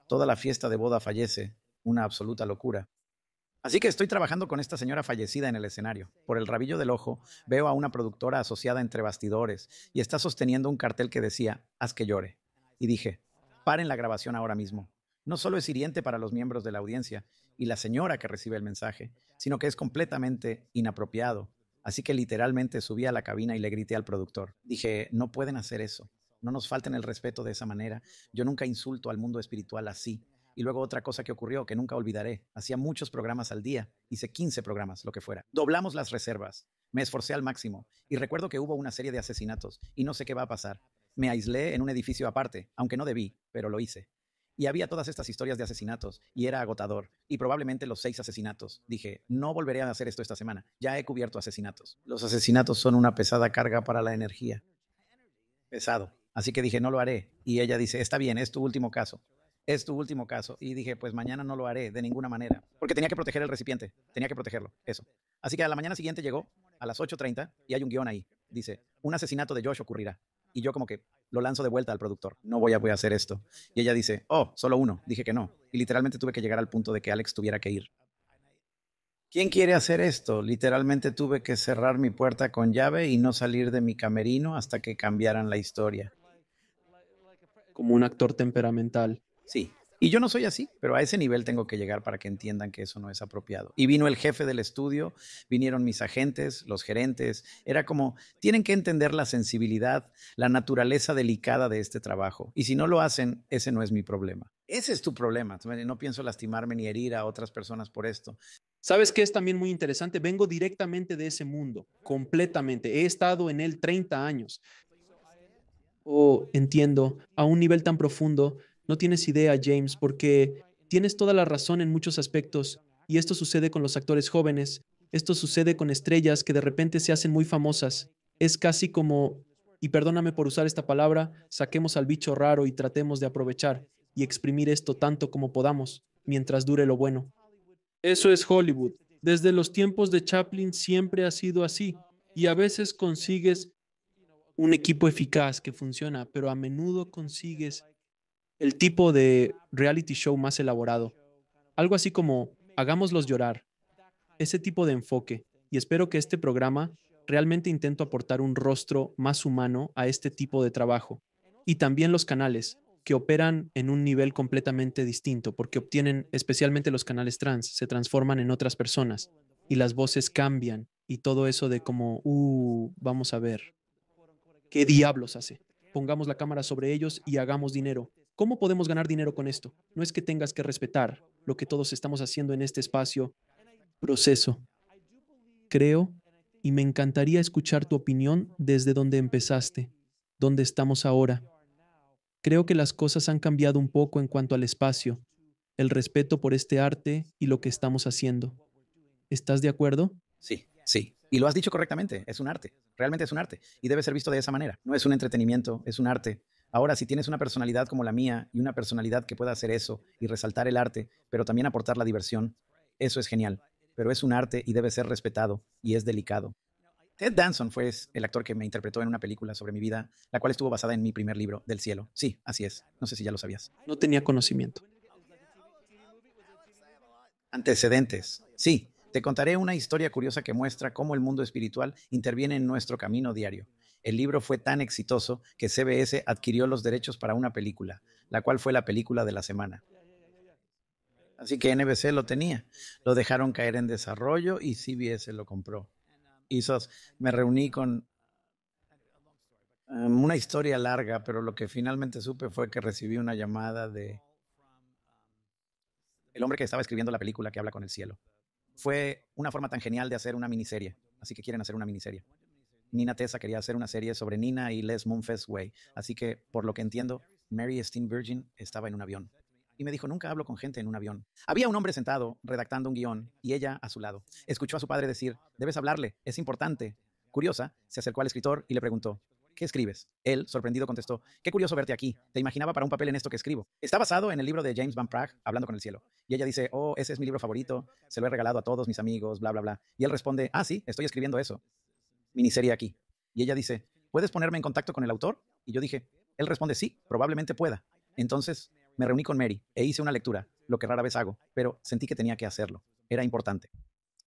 Toda la fiesta de boda fallece, una absoluta locura. Así que estoy trabajando con esta señora fallecida en el escenario. Por el rabillo del ojo veo a una productora asociada entre bastidores y está sosteniendo un cartel que decía, haz que llore. Y dije, paren la grabación ahora mismo. No solo es hiriente para los miembros de la audiencia y la señora que recibe el mensaje, sino que es completamente inapropiado. Así que literalmente subí a la cabina y le grité al productor. Dije, no pueden hacer eso. No nos falten el respeto de esa manera. Yo nunca insulto al mundo espiritual así. Y luego otra cosa que ocurrió que nunca olvidaré. Hacía muchos programas al día, hice 15 programas, lo que fuera. Doblamos las reservas, me esforcé al máximo y recuerdo que hubo una serie de asesinatos y no sé qué va a pasar. Me aislé en un edificio aparte, aunque no debí, pero lo hice. Y había todas estas historias de asesinatos y era agotador. Y probablemente los seis asesinatos. Dije, no volveré a hacer esto esta semana. Ya he cubierto asesinatos. Los asesinatos son una pesada carga para la energía. Pesado. Así que dije, no lo haré. Y ella dice, está bien, es tu último caso es tu último caso. Y dije, pues mañana no lo haré de ninguna manera, porque tenía que proteger el recipiente, tenía que protegerlo, eso. Así que a la mañana siguiente llegó a las 8.30 y hay un guión ahí. Dice, un asesinato de Josh ocurrirá. Y yo como que lo lanzo de vuelta al productor, no voy a, voy a hacer esto. Y ella dice, oh, solo uno. Dije que no. Y literalmente tuve que llegar al punto de que Alex tuviera que ir. ¿Quién quiere hacer esto? Literalmente tuve que cerrar mi puerta con llave y no salir de mi camerino hasta que cambiaran la historia. Como un actor temperamental. Sí. Y yo no soy así, pero a ese nivel tengo que llegar para que entiendan que eso no es apropiado. Y vino el jefe del estudio, vinieron mis agentes, los gerentes. Era como, tienen que entender la sensibilidad, la naturaleza delicada de este trabajo. Y si no lo hacen, ese no es mi problema. Ese es tu problema. No pienso lastimarme ni herir a otras personas por esto. ¿Sabes qué es también muy interesante? Vengo directamente de ese mundo, completamente. He estado en él 30 años. O oh, entiendo a un nivel tan profundo no tienes idea, James, porque tienes toda la razón en muchos aspectos, y esto sucede con los actores jóvenes, esto sucede con estrellas que de repente se hacen muy famosas. Es casi como, y perdóname por usar esta palabra, saquemos al bicho raro y tratemos de aprovechar y exprimir esto tanto como podamos, mientras dure lo bueno. Eso es Hollywood. Desde los tiempos de Chaplin siempre ha sido así, y a veces consigues un equipo eficaz que funciona, pero a menudo consigues el tipo de reality show más elaborado. Algo así como, hagámoslos llorar. Ese tipo de enfoque. Y espero que este programa realmente intento aportar un rostro más humano a este tipo de trabajo. Y también los canales, que operan en un nivel completamente distinto, porque obtienen, especialmente los canales trans, se transforman en otras personas y las voces cambian y todo eso de como, uh, vamos a ver, ¿qué diablos hace? Pongamos la cámara sobre ellos y hagamos dinero. ¿Cómo podemos ganar dinero con esto? No es que tengas que respetar lo que todos estamos haciendo en este espacio, proceso. Creo y me encantaría escuchar tu opinión desde donde empezaste, donde estamos ahora. Creo que las cosas han cambiado un poco en cuanto al espacio, el respeto por este arte y lo que estamos haciendo. ¿Estás de acuerdo? Sí, sí. Y lo has dicho correctamente, es un arte, realmente es un arte, y debe ser visto de esa manera. No es un entretenimiento, es un arte, Ahora, si tienes una personalidad como la mía y una personalidad que pueda hacer eso y resaltar el arte, pero también aportar la diversión, eso es genial. Pero es un arte y debe ser respetado y es delicado. Ted Danson fue el actor que me interpretó en una película sobre mi vida, la cual estuvo basada en mi primer libro, Del Cielo. Sí, así es. No sé si ya lo sabías. No tenía conocimiento. Antecedentes. Sí, te contaré una historia curiosa que muestra cómo el mundo espiritual interviene en nuestro camino diario. El libro fue tan exitoso que CBS adquirió los derechos para una película, la cual fue la película de la semana. Así que NBC lo tenía. Lo dejaron caer en desarrollo y CBS lo compró. Y me reuní con em, una historia larga, pero lo que finalmente supe fue que recibí una llamada de el hombre que estaba escribiendo la película que habla con el cielo. Fue una forma tan genial de hacer una miniserie. Así que quieren hacer una miniserie. Nina Tessa quería hacer una serie sobre Nina y Les Moonfest Way. Así que, por lo que entiendo, Mary Steen Virgin estaba en un avión. Y me dijo, nunca hablo con gente en un avión. Había un hombre sentado redactando un guión y ella a su lado. Escuchó a su padre decir, debes hablarle, es importante. Curiosa, se acercó al escritor y le preguntó, ¿qué escribes? Él, sorprendido, contestó, qué curioso verte aquí, te imaginaba para un papel en esto que escribo. Está basado en el libro de James Van Praagh, Hablando con el Cielo. Y ella dice, oh, ese es mi libro favorito, se lo he regalado a todos mis amigos, bla, bla, bla. Y él responde, ah, sí, estoy escribiendo eso miniserie aquí. Y ella dice, ¿puedes ponerme en contacto con el autor? Y yo dije, él responde, sí, probablemente pueda. Entonces me reuní con Mary e hice una lectura, lo que rara vez hago, pero sentí que tenía que hacerlo. Era importante.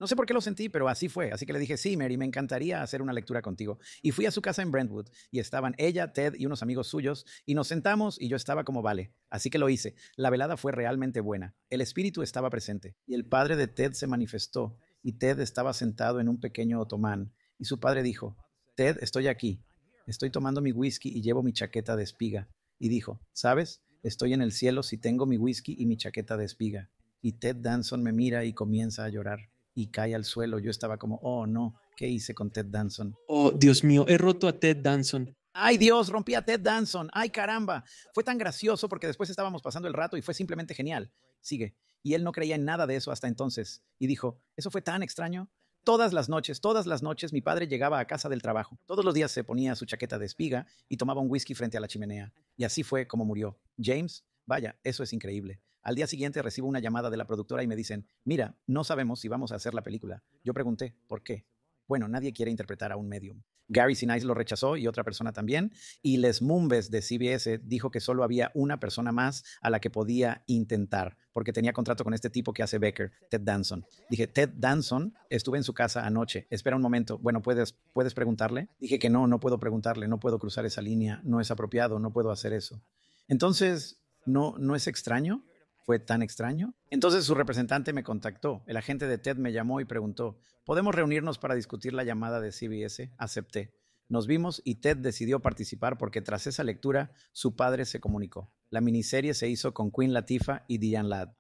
No sé por qué lo sentí, pero así fue. Así que le dije, sí, Mary, me encantaría hacer una lectura contigo. Y fui a su casa en Brentwood y estaban ella, Ted y unos amigos suyos y nos sentamos y yo estaba como vale. Así que lo hice. La velada fue realmente buena. El espíritu estaba presente y el padre de Ted se manifestó y Ted estaba sentado en un pequeño otomán y su padre dijo, Ted, estoy aquí. Estoy tomando mi whisky y llevo mi chaqueta de espiga. Y dijo, ¿sabes? Estoy en el cielo si tengo mi whisky y mi chaqueta de espiga. Y Ted Danson me mira y comienza a llorar y cae al suelo. Yo estaba como, oh no, ¿qué hice con Ted Danson? Oh, Dios mío, he roto a Ted Danson. Ay Dios, rompí a Ted Danson. Ay caramba. Fue tan gracioso porque después estábamos pasando el rato y fue simplemente genial. Sigue. Y él no creía en nada de eso hasta entonces. Y dijo, eso fue tan extraño. Todas las noches, todas las noches mi padre llegaba a casa del trabajo. Todos los días se ponía su chaqueta de espiga y tomaba un whisky frente a la chimenea. Y así fue como murió. James, vaya, eso es increíble. Al día siguiente recibo una llamada de la productora y me dicen, mira, no sabemos si vamos a hacer la película. Yo pregunté, ¿por qué? Bueno, nadie quiere interpretar a un medium. Gary Sinise lo rechazó y otra persona también. Y Les Mumbes de CBS dijo que solo había una persona más a la que podía intentar, porque tenía contrato con este tipo que hace Becker, Ted Danson. Dije, Ted Danson, estuve en su casa anoche. Espera un momento. Bueno, ¿puedes, puedes preguntarle? Dije que no, no puedo preguntarle, no puedo cruzar esa línea, no es apropiado, no puedo hacer eso. Entonces, ¿no, no es extraño? fue tan extraño? Entonces su representante me contactó, el agente de TED me llamó y preguntó, ¿podemos reunirnos para discutir la llamada de CBS? Acepté. Nos vimos y Ted decidió participar porque tras esa lectura su padre se comunicó. La miniserie se hizo con Queen Latifah y Diane Ladd.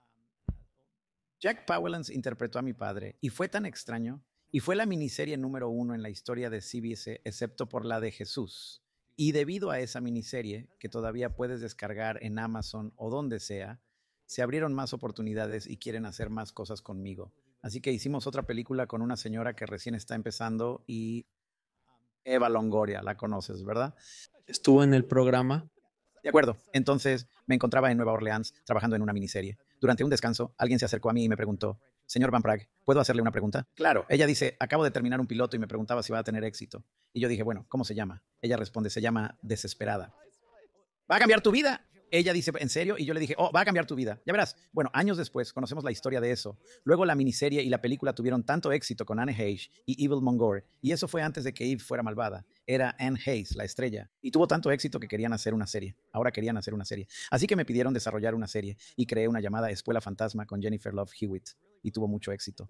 Jack Powell interpretó a mi padre y fue tan extraño y fue la miniserie número uno en la historia de CBS excepto por la de Jesús. Y debido a esa miniserie, que todavía puedes descargar en Amazon o donde sea, se abrieron más oportunidades y quieren hacer más cosas conmigo. Así que hicimos otra película con una señora que recién está empezando y Eva Longoria, la conoces, ¿verdad? Estuvo en el programa. De acuerdo. Entonces me encontraba en Nueva Orleans trabajando en una miniserie. Durante un descanso, alguien se acercó a mí y me preguntó, señor Van Praag, ¿puedo hacerle una pregunta? Claro. Ella dice, acabo de terminar un piloto y me preguntaba si va a tener éxito. Y yo dije, bueno, ¿cómo se llama? Ella responde, se llama Desesperada. Va a cambiar tu vida. Ella dice, ¿en serio? Y yo le dije, oh, va a cambiar tu vida. Ya verás. Bueno, años después conocemos la historia de eso. Luego la miniserie y la película tuvieron tanto éxito con Anne Hayes y Evil Mongore. Y eso fue antes de que Eve fuera malvada. Era Anne Hayes, la estrella. Y tuvo tanto éxito que querían hacer una serie. Ahora querían hacer una serie. Así que me pidieron desarrollar una serie y creé una llamada Escuela Fantasma con Jennifer Love Hewitt. Y tuvo mucho éxito.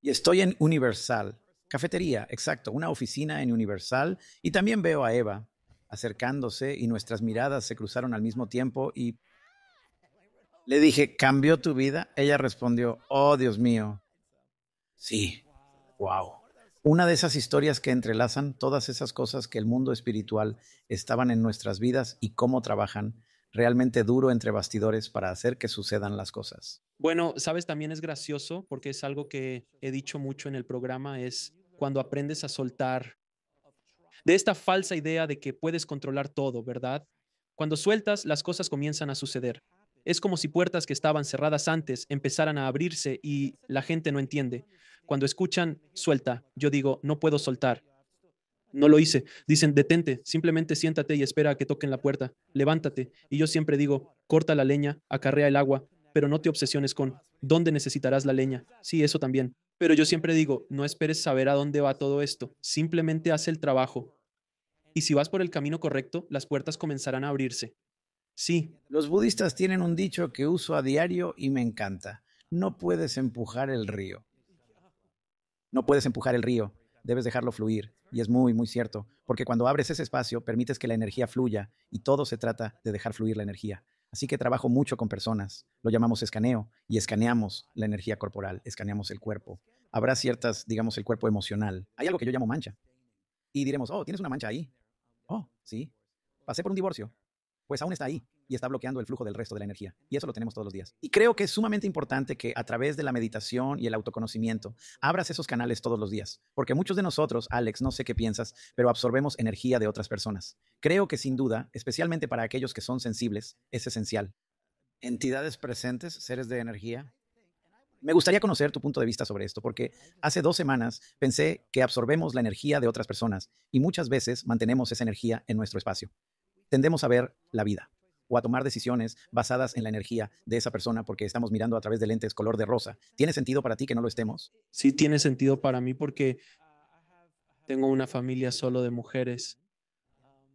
Y estoy en Universal. Cafetería, exacto, una oficina en Universal. Y también veo a Eva, acercándose y nuestras miradas se cruzaron al mismo tiempo y le dije, ¿cambió tu vida? Ella respondió, oh Dios mío, sí, wow. Una de esas historias que entrelazan todas esas cosas que el mundo espiritual estaban en nuestras vidas y cómo trabajan realmente duro entre bastidores para hacer que sucedan las cosas. Bueno, sabes, también es gracioso porque es algo que he dicho mucho en el programa, es cuando aprendes a soltar de esta falsa idea de que puedes controlar todo, ¿verdad? Cuando sueltas, las cosas comienzan a suceder. Es como si puertas que estaban cerradas antes empezaran a abrirse y la gente no entiende. Cuando escuchan, suelta, yo digo, no puedo soltar. No lo hice. Dicen, detente, simplemente siéntate y espera a que toquen la puerta. Levántate. Y yo siempre digo, corta la leña, acarrea el agua, pero no te obsesiones con dónde necesitarás la leña. Sí, eso también. Pero yo siempre digo, no esperes saber a dónde va todo esto, simplemente haz el trabajo. Y si vas por el camino correcto, las puertas comenzarán a abrirse. Sí. Los budistas tienen un dicho que uso a diario y me encanta. No puedes empujar el río. No puedes empujar el río, debes dejarlo fluir. Y es muy, muy cierto, porque cuando abres ese espacio, permites que la energía fluya y todo se trata de dejar fluir la energía. Así que trabajo mucho con personas, lo llamamos escaneo, y escaneamos la energía corporal, escaneamos el cuerpo. Habrá ciertas, digamos, el cuerpo emocional. Hay algo que yo llamo mancha. Y diremos, oh, tienes una mancha ahí. Oh, sí. Pasé por un divorcio. Pues aún está ahí y está bloqueando el flujo del resto de la energía. Y eso lo tenemos todos los días. Y creo que es sumamente importante que a través de la meditación y el autoconocimiento abras esos canales todos los días, porque muchos de nosotros, Alex, no sé qué piensas, pero absorbemos energía de otras personas. Creo que sin duda, especialmente para aquellos que son sensibles, es esencial. Entidades presentes, seres de energía, me gustaría conocer tu punto de vista sobre esto, porque hace dos semanas pensé que absorbemos la energía de otras personas y muchas veces mantenemos esa energía en nuestro espacio. Tendemos a ver la vida o a tomar decisiones basadas en la energía de esa persona porque estamos mirando a través de lentes color de rosa. ¿Tiene sentido para ti que no lo estemos? Sí, tiene sentido para mí porque tengo una familia solo de mujeres.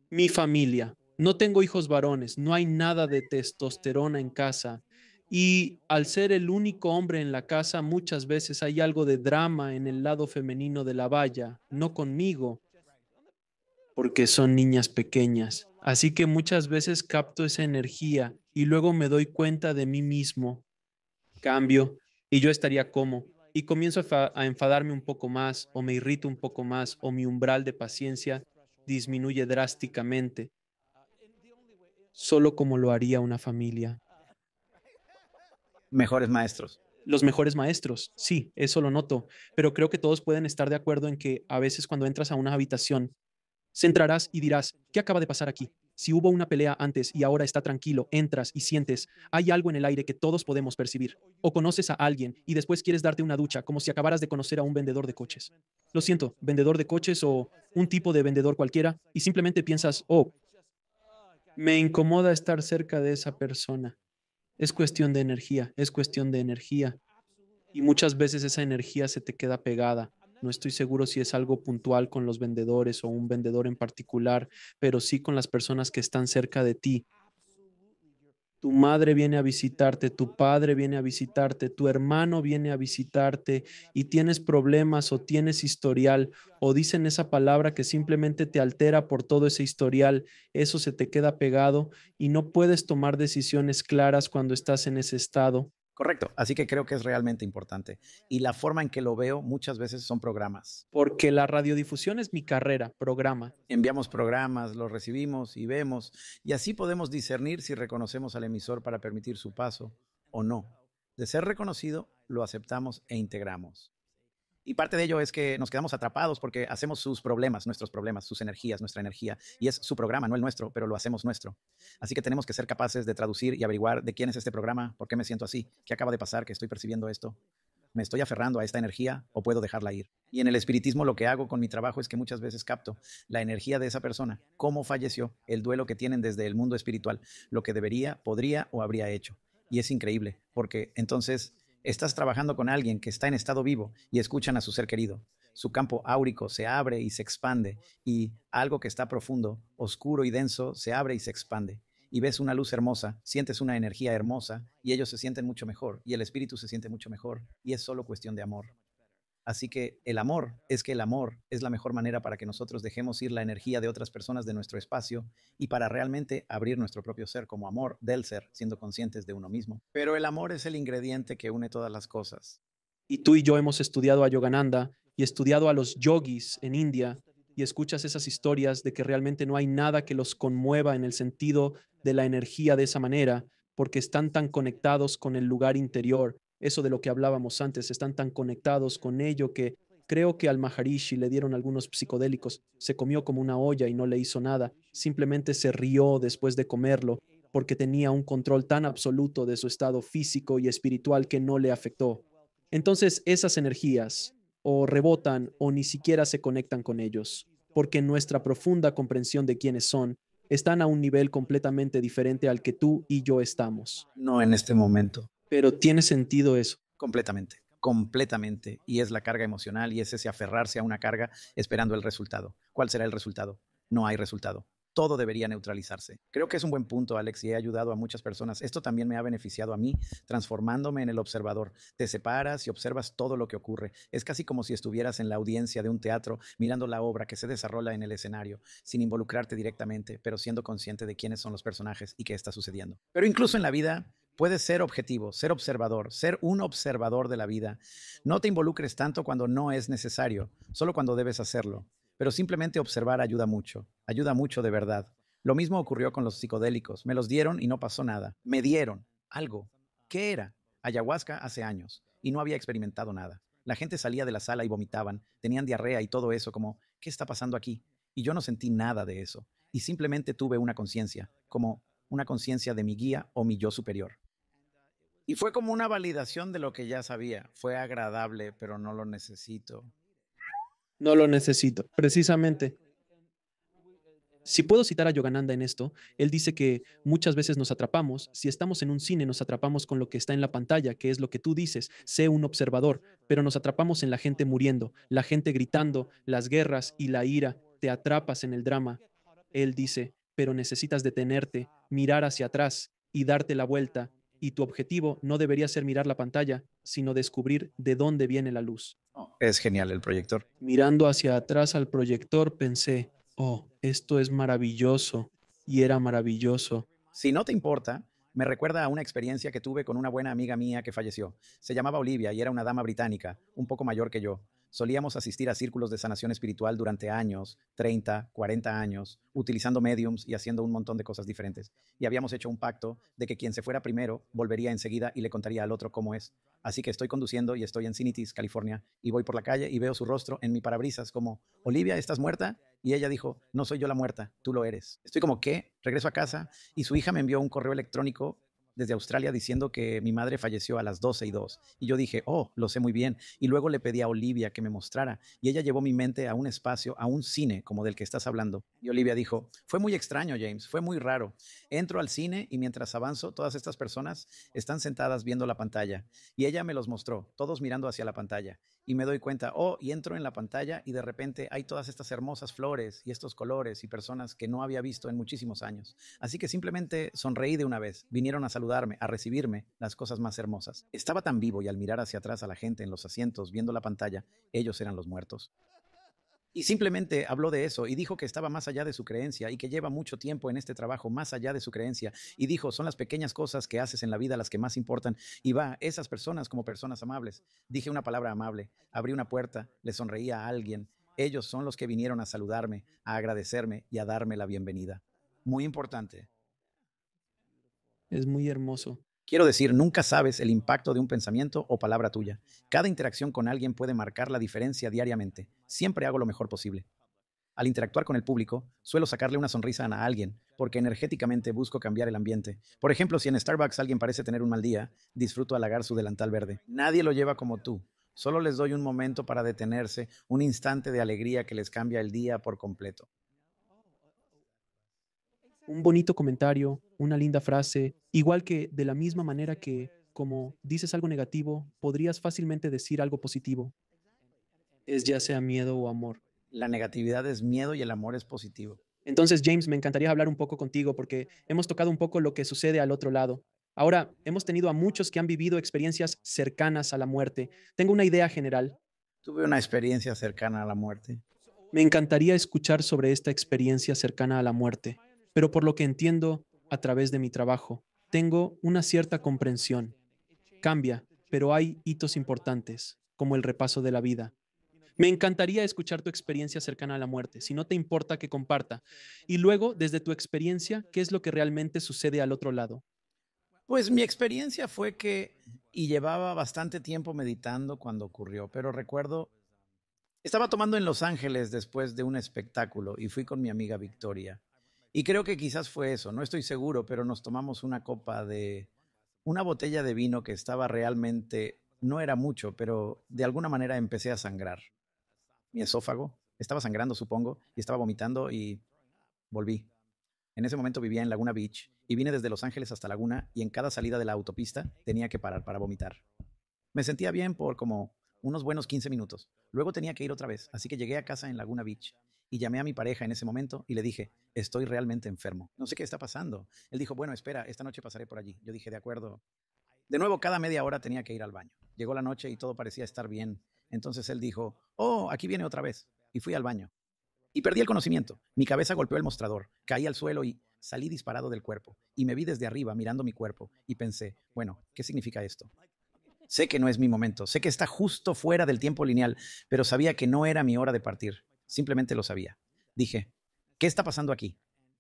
Mi familia. No tengo hijos varones, no hay nada de testosterona en casa. Y al ser el único hombre en la casa, muchas veces hay algo de drama en el lado femenino de la valla, no conmigo, porque son niñas pequeñas. Así que muchas veces capto esa energía y luego me doy cuenta de mí mismo. Cambio y yo estaría como. Y comienzo a, enfadarme un poco más o me irrito un poco más o mi umbral de paciencia disminuye drásticamente, solo como lo haría una familia. Mejores maestros. Los mejores maestros, sí, eso lo noto, pero creo que todos pueden estar de acuerdo en que a veces cuando entras a una habitación Centrarás y dirás, ¿qué acaba de pasar aquí? Si hubo una pelea antes y ahora está tranquilo, entras y sientes, hay algo en el aire que todos podemos percibir. O conoces a alguien y después quieres darte una ducha como si acabaras de conocer a un vendedor de coches. Lo siento, vendedor de coches o un tipo de vendedor cualquiera y simplemente piensas, oh, me incomoda estar cerca de esa persona. Es cuestión de energía, es cuestión de energía. Y muchas veces esa energía se te queda pegada. No estoy seguro si es algo puntual con los vendedores o un vendedor en particular, pero sí con las personas que están cerca de ti. Tu madre viene a visitarte, tu padre viene a visitarte, tu hermano viene a visitarte y tienes problemas o tienes historial o dicen esa palabra que simplemente te altera por todo ese historial, eso se te queda pegado y no puedes tomar decisiones claras cuando estás en ese estado. Correcto. Así que creo que es realmente importante. Y la forma en que lo veo muchas veces son programas. Porque la radiodifusión es mi carrera, programa. Enviamos programas, los recibimos y vemos. Y así podemos discernir si reconocemos al emisor para permitir su paso o no. De ser reconocido, lo aceptamos e integramos. Y parte de ello es que nos quedamos atrapados porque hacemos sus problemas, nuestros problemas, sus energías, nuestra energía. Y es su programa, no el nuestro, pero lo hacemos nuestro. Así que tenemos que ser capaces de traducir y averiguar de quién es este programa, por qué me siento así, qué acaba de pasar, que estoy percibiendo esto. ¿Me estoy aferrando a esta energía o puedo dejarla ir? Y en el espiritismo lo que hago con mi trabajo es que muchas veces capto la energía de esa persona, cómo falleció, el duelo que tienen desde el mundo espiritual, lo que debería, podría o habría hecho. Y es increíble, porque entonces Estás trabajando con alguien que está en estado vivo y escuchan a su ser querido. Su campo áurico se abre y se expande y algo que está profundo, oscuro y denso se abre y se expande. Y ves una luz hermosa, sientes una energía hermosa y ellos se sienten mucho mejor y el espíritu se siente mucho mejor y es solo cuestión de amor. Así que el amor es que el amor es la mejor manera para que nosotros dejemos ir la energía de otras personas de nuestro espacio y para realmente abrir nuestro propio ser como amor del ser, siendo conscientes de uno mismo. Pero el amor es el ingrediente que une todas las cosas. Y tú y yo hemos estudiado a Yogananda y estudiado a los yogis en India y escuchas esas historias de que realmente no hay nada que los conmueva en el sentido de la energía de esa manera, porque están tan conectados con el lugar interior eso de lo que hablábamos antes, están tan conectados con ello que creo que al Maharishi le dieron algunos psicodélicos, se comió como una olla y no le hizo nada, simplemente se rió después de comerlo porque tenía un control tan absoluto de su estado físico y espiritual que no le afectó. Entonces esas energías o rebotan o ni siquiera se conectan con ellos, porque nuestra profunda comprensión de quiénes son están a un nivel completamente diferente al que tú y yo estamos. No en este momento. Pero tiene sentido eso. Completamente, completamente. Y es la carga emocional y es ese aferrarse a una carga esperando el resultado. ¿Cuál será el resultado? No hay resultado todo debería neutralizarse. Creo que es un buen punto, Alex, y he ayudado a muchas personas. Esto también me ha beneficiado a mí, transformándome en el observador. Te separas y observas todo lo que ocurre. Es casi como si estuvieras en la audiencia de un teatro, mirando la obra que se desarrolla en el escenario, sin involucrarte directamente, pero siendo consciente de quiénes son los personajes y qué está sucediendo. Pero incluso en la vida, Puedes ser objetivo, ser observador, ser un observador de la vida. No te involucres tanto cuando no es necesario, solo cuando debes hacerlo. Pero simplemente observar ayuda mucho, ayuda mucho de verdad. Lo mismo ocurrió con los psicodélicos. Me los dieron y no pasó nada. Me dieron algo. ¿Qué era? Ayahuasca hace años y no había experimentado nada. La gente salía de la sala y vomitaban, tenían diarrea y todo eso como, ¿qué está pasando aquí? Y yo no sentí nada de eso. Y simplemente tuve una conciencia, como una conciencia de mi guía o mi yo superior. Y fue como una validación de lo que ya sabía. Fue agradable, pero no lo necesito. No lo necesito, precisamente. Si puedo citar a Yogananda en esto, él dice que muchas veces nos atrapamos, si estamos en un cine nos atrapamos con lo que está en la pantalla, que es lo que tú dices, sé un observador, pero nos atrapamos en la gente muriendo, la gente gritando, las guerras y la ira, te atrapas en el drama. Él dice, pero necesitas detenerte, mirar hacia atrás y darte la vuelta y tu objetivo no debería ser mirar la pantalla, sino descubrir de dónde viene la luz. Oh. Es genial el proyector. Mirando hacia atrás al proyector pensé, oh, esto es maravilloso. Y era maravilloso. Si no te importa, me recuerda a una experiencia que tuve con una buena amiga mía que falleció. Se llamaba Olivia y era una dama británica, un poco mayor que yo. Solíamos asistir a círculos de sanación espiritual durante años, 30, 40 años, utilizando mediums y haciendo un montón de cosas diferentes. Y habíamos hecho un pacto de que quien se fuera primero volvería enseguida y le contaría al otro cómo es. Así que estoy conduciendo y estoy en Sinitis, California, y voy por la calle y veo su rostro en mi parabrisas como, Olivia, ¿estás muerta? Y ella dijo, no soy yo la muerta, tú lo eres. Estoy como, ¿qué? Regreso a casa y su hija me envió un correo electrónico desde Australia diciendo que mi madre falleció a las 12 y 2. Y yo dije, oh, lo sé muy bien. Y luego le pedí a Olivia que me mostrara. Y ella llevó mi mente a un espacio, a un cine como del que estás hablando. Y Olivia dijo, fue muy extraño, James, fue muy raro. Entro al cine y mientras avanzo, todas estas personas están sentadas viendo la pantalla. Y ella me los mostró, todos mirando hacia la pantalla y me doy cuenta, oh, y entro en la pantalla y de repente hay todas estas hermosas flores y estos colores y personas que no había visto en muchísimos años. Así que simplemente sonreí de una vez, vinieron a saludarme, a recibirme las cosas más hermosas. Estaba tan vivo y al mirar hacia atrás a la gente en los asientos, viendo la pantalla, ellos eran los muertos. Y simplemente habló de eso y dijo que estaba más allá de su creencia y que lleva mucho tiempo en este trabajo más allá de su creencia. Y dijo, son las pequeñas cosas que haces en la vida las que más importan. Y va, esas personas como personas amables. Dije una palabra amable, abrí una puerta, le sonreí a alguien. Ellos son los que vinieron a saludarme, a agradecerme y a darme la bienvenida. Muy importante. Es muy hermoso. Quiero decir, nunca sabes el impacto de un pensamiento o palabra tuya. Cada interacción con alguien puede marcar la diferencia diariamente. Siempre hago lo mejor posible. Al interactuar con el público, suelo sacarle una sonrisa a alguien, porque energéticamente busco cambiar el ambiente. Por ejemplo, si en Starbucks alguien parece tener un mal día, disfruto halagar su delantal verde. Nadie lo lleva como tú. Solo les doy un momento para detenerse, un instante de alegría que les cambia el día por completo un bonito comentario, una linda frase, igual que de la misma manera que, como dices algo negativo, podrías fácilmente decir algo positivo, es ya sea miedo o amor. La negatividad es miedo y el amor es positivo. Entonces, James, me encantaría hablar un poco contigo porque hemos tocado un poco lo que sucede al otro lado. Ahora, hemos tenido a muchos que han vivido experiencias cercanas a la muerte. Tengo una idea general. Tuve una experiencia cercana a la muerte. Me encantaría escuchar sobre esta experiencia cercana a la muerte pero por lo que entiendo a través de mi trabajo, tengo una cierta comprensión. Cambia, pero hay hitos importantes, como el repaso de la vida. Me encantaría escuchar tu experiencia cercana a la muerte, si no te importa que comparta. Y luego, desde tu experiencia, ¿qué es lo que realmente sucede al otro lado? Pues mi experiencia fue que, y llevaba bastante tiempo meditando cuando ocurrió, pero recuerdo, estaba tomando en Los Ángeles después de un espectáculo y fui con mi amiga Victoria. Y creo que quizás fue eso, no estoy seguro, pero nos tomamos una copa de una botella de vino que estaba realmente, no era mucho, pero de alguna manera empecé a sangrar. Mi esófago estaba sangrando, supongo, y estaba vomitando y volví. En ese momento vivía en Laguna Beach y vine desde Los Ángeles hasta Laguna y en cada salida de la autopista tenía que parar para vomitar. Me sentía bien por como unos buenos 15 minutos. Luego tenía que ir otra vez, así que llegué a casa en Laguna Beach y llamé a mi pareja en ese momento y le dije, estoy realmente enfermo. No sé qué está pasando. Él dijo, bueno, espera, esta noche pasaré por allí. Yo dije, de acuerdo. De nuevo, cada media hora tenía que ir al baño. Llegó la noche y todo parecía estar bien. Entonces él dijo, oh, aquí viene otra vez. Y fui al baño. Y perdí el conocimiento. Mi cabeza golpeó el mostrador, caí al suelo y salí disparado del cuerpo. Y me vi desde arriba mirando mi cuerpo y pensé, bueno, ¿qué significa esto? Sé que no es mi momento, sé que está justo fuera del tiempo lineal, pero sabía que no era mi hora de partir. Simplemente lo sabía. Dije, ¿qué está pasando aquí?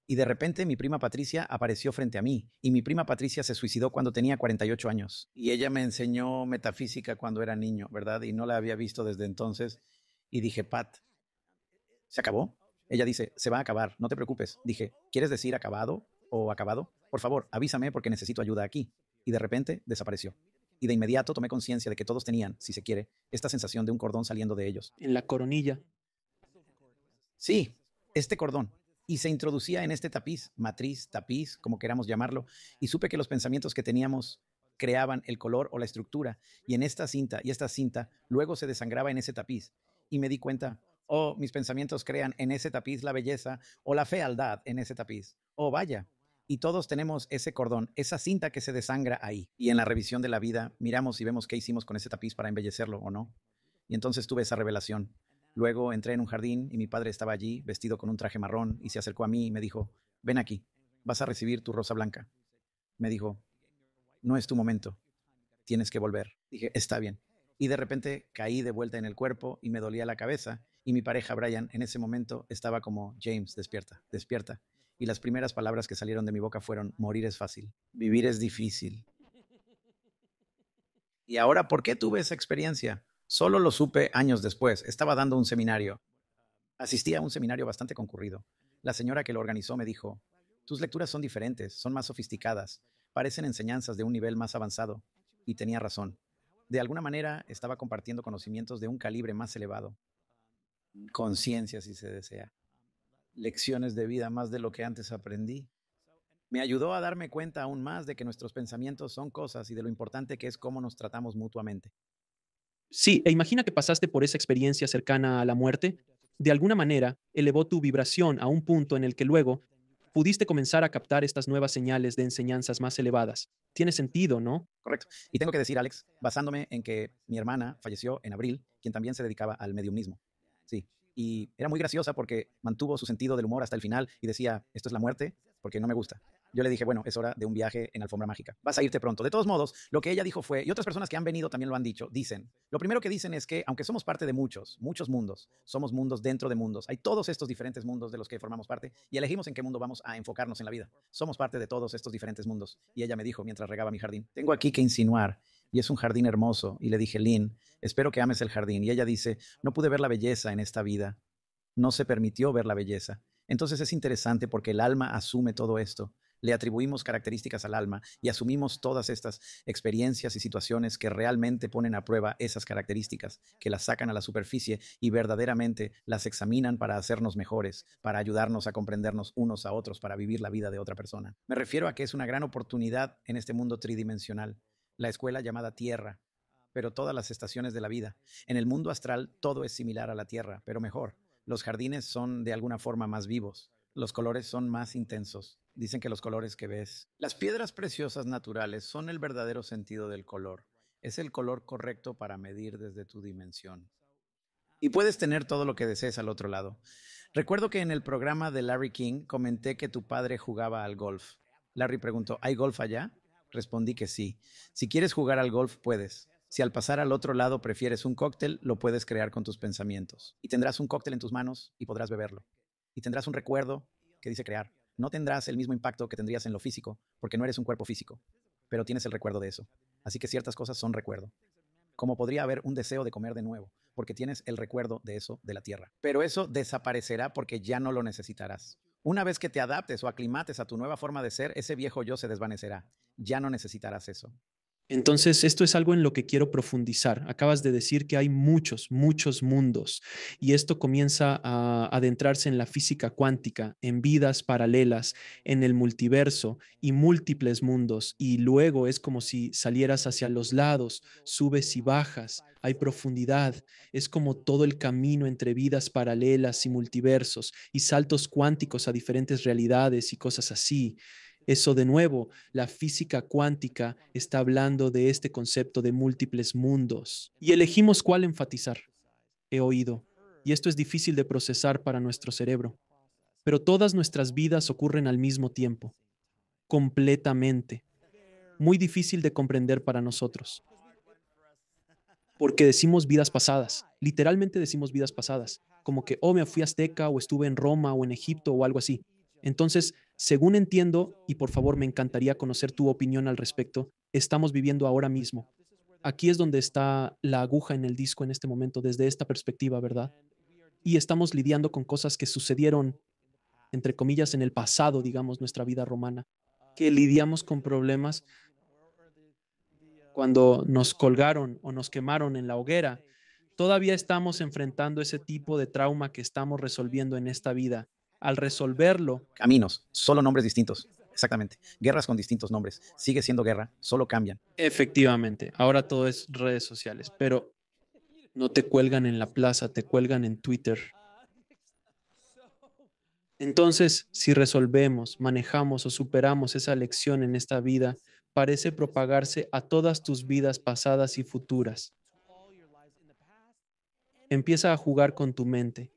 Y de repente mi prima Patricia apareció frente a mí, y mi prima Patricia se suicidó cuando tenía 48 años. Y ella me enseñó metafísica cuando era niño, ¿verdad? Y no la había visto desde entonces. Y dije, Pat, ¿se acabó? Ella dice, se va a acabar, no te preocupes. Dije, ¿quieres decir acabado o acabado? Por favor, avísame porque necesito ayuda aquí. Y de repente desapareció y de inmediato tomé conciencia de que todos tenían, si se quiere, esta sensación de un cordón saliendo de ellos. En la coronilla. Sí, este cordón. Y se introducía en este tapiz, matriz, tapiz, como queramos llamarlo, y supe que los pensamientos que teníamos creaban el color o la estructura, y en esta cinta, y esta cinta luego se desangraba en ese tapiz. Y me di cuenta, oh, mis pensamientos crean en ese tapiz la belleza o la fealdad en ese tapiz. Oh, vaya, y todos tenemos ese cordón, esa cinta que se desangra ahí. Y en la revisión de la vida miramos y vemos qué hicimos con ese tapiz para embellecerlo o no. Y entonces tuve esa revelación. Luego entré en un jardín y mi padre estaba allí, vestido con un traje marrón, y se acercó a mí y me dijo, ven aquí, vas a recibir tu rosa blanca. Me dijo, no es tu momento, tienes que volver. Dije, está bien. Y de repente caí de vuelta en el cuerpo y me dolía la cabeza, y mi pareja Brian en ese momento estaba como, James, despierta, despierta y las primeras palabras que salieron de mi boca fueron, morir es fácil, vivir es difícil. Y ahora, ¿por qué tuve esa experiencia? Solo lo supe años después. Estaba dando un seminario. Asistí a un seminario bastante concurrido. La señora que lo organizó me dijo, tus lecturas son diferentes, son más sofisticadas, parecen enseñanzas de un nivel más avanzado. Y tenía razón. De alguna manera estaba compartiendo conocimientos de un calibre más elevado. Conciencia, si se desea lecciones de vida más de lo que antes aprendí. Me ayudó a darme cuenta aún más de que nuestros pensamientos son cosas y de lo importante que es cómo nos tratamos mutuamente. Sí, e imagina que pasaste por esa experiencia cercana a la muerte. De alguna manera, elevó tu vibración a un punto en el que luego pudiste comenzar a captar estas nuevas señales de enseñanzas más elevadas. Tiene sentido, ¿no? Correcto. Y tengo que decir, Alex, basándome en que mi hermana falleció en abril, quien también se dedicaba al mediumismo. Sí, y era muy graciosa porque mantuvo su sentido del humor hasta el final y decía, esto es la muerte, porque no me gusta. Yo le dije, bueno, es hora de un viaje en alfombra mágica. Vas a irte pronto. De todos modos, lo que ella dijo fue, y otras personas que han venido también lo han dicho, dicen, lo primero que dicen es que aunque somos parte de muchos, muchos mundos, somos mundos dentro de mundos. Hay todos estos diferentes mundos de los que formamos parte y elegimos en qué mundo vamos a enfocarnos en la vida. Somos parte de todos estos diferentes mundos. Y ella me dijo mientras regaba mi jardín, tengo aquí que insinuar y es un jardín hermoso. Y le dije, Lynn, espero que ames el jardín. Y ella dice, no pude ver la belleza en esta vida. No se permitió ver la belleza. Entonces es interesante porque el alma asume todo esto. Le atribuimos características al alma y asumimos todas estas experiencias y situaciones que realmente ponen a prueba esas características, que las sacan a la superficie y verdaderamente las examinan para hacernos mejores, para ayudarnos a comprendernos unos a otros, para vivir la vida de otra persona. Me refiero a que es una gran oportunidad en este mundo tridimensional la escuela llamada Tierra, pero todas las estaciones de la vida. En el mundo astral todo es similar a la Tierra, pero mejor. Los jardines son de alguna forma más vivos. Los colores son más intensos. Dicen que los colores que ves. Las piedras preciosas naturales son el verdadero sentido del color. Es el color correcto para medir desde tu dimensión. Y puedes tener todo lo que desees al otro lado. Recuerdo que en el programa de Larry King comenté que tu padre jugaba al golf. Larry preguntó, ¿hay golf allá? Respondí que sí. Si quieres jugar al golf, puedes. Si al pasar al otro lado prefieres un cóctel, lo puedes crear con tus pensamientos. Y tendrás un cóctel en tus manos y podrás beberlo. Y tendrás un recuerdo que dice crear. No tendrás el mismo impacto que tendrías en lo físico, porque no eres un cuerpo físico, pero tienes el recuerdo de eso. Así que ciertas cosas son recuerdo. Como podría haber un deseo de comer de nuevo, porque tienes el recuerdo de eso de la tierra. Pero eso desaparecerá porque ya no lo necesitarás. Una vez que te adaptes o aclimates a tu nueva forma de ser, ese viejo yo se desvanecerá. Ya no necesitarás eso. Entonces, esto es algo en lo que quiero profundizar. Acabas de decir que hay muchos, muchos mundos y esto comienza a adentrarse en la física cuántica, en vidas paralelas, en el multiverso y múltiples mundos. Y luego es como si salieras hacia los lados, subes y bajas, hay profundidad, es como todo el camino entre vidas paralelas y multiversos y saltos cuánticos a diferentes realidades y cosas así. Eso de nuevo, la física cuántica está hablando de este concepto de múltiples mundos y elegimos cuál enfatizar. He oído, y esto es difícil de procesar para nuestro cerebro, pero todas nuestras vidas ocurren al mismo tiempo, completamente, muy difícil de comprender para nosotros. Porque decimos vidas pasadas, literalmente decimos vidas pasadas, como que, oh, me fui Azteca o estuve en Roma o en Egipto o algo así. Entonces, según entiendo, y por favor me encantaría conocer tu opinión al respecto, estamos viviendo ahora mismo. Aquí es donde está la aguja en el disco en este momento, desde esta perspectiva, ¿verdad? Y estamos lidiando con cosas que sucedieron, entre comillas, en el pasado, digamos, nuestra vida romana, que lidiamos con problemas cuando nos colgaron o nos quemaron en la hoguera. Todavía estamos enfrentando ese tipo de trauma que estamos resolviendo en esta vida al resolverlo. Caminos, solo nombres distintos. Exactamente. Guerras con distintos nombres. Sigue siendo guerra, solo cambian. Efectivamente. Ahora todo es redes sociales, pero no te cuelgan en la plaza, te cuelgan en Twitter. Entonces, si resolvemos, manejamos o superamos esa lección en esta vida, parece propagarse a todas tus vidas pasadas y futuras. Empieza a jugar con tu mente,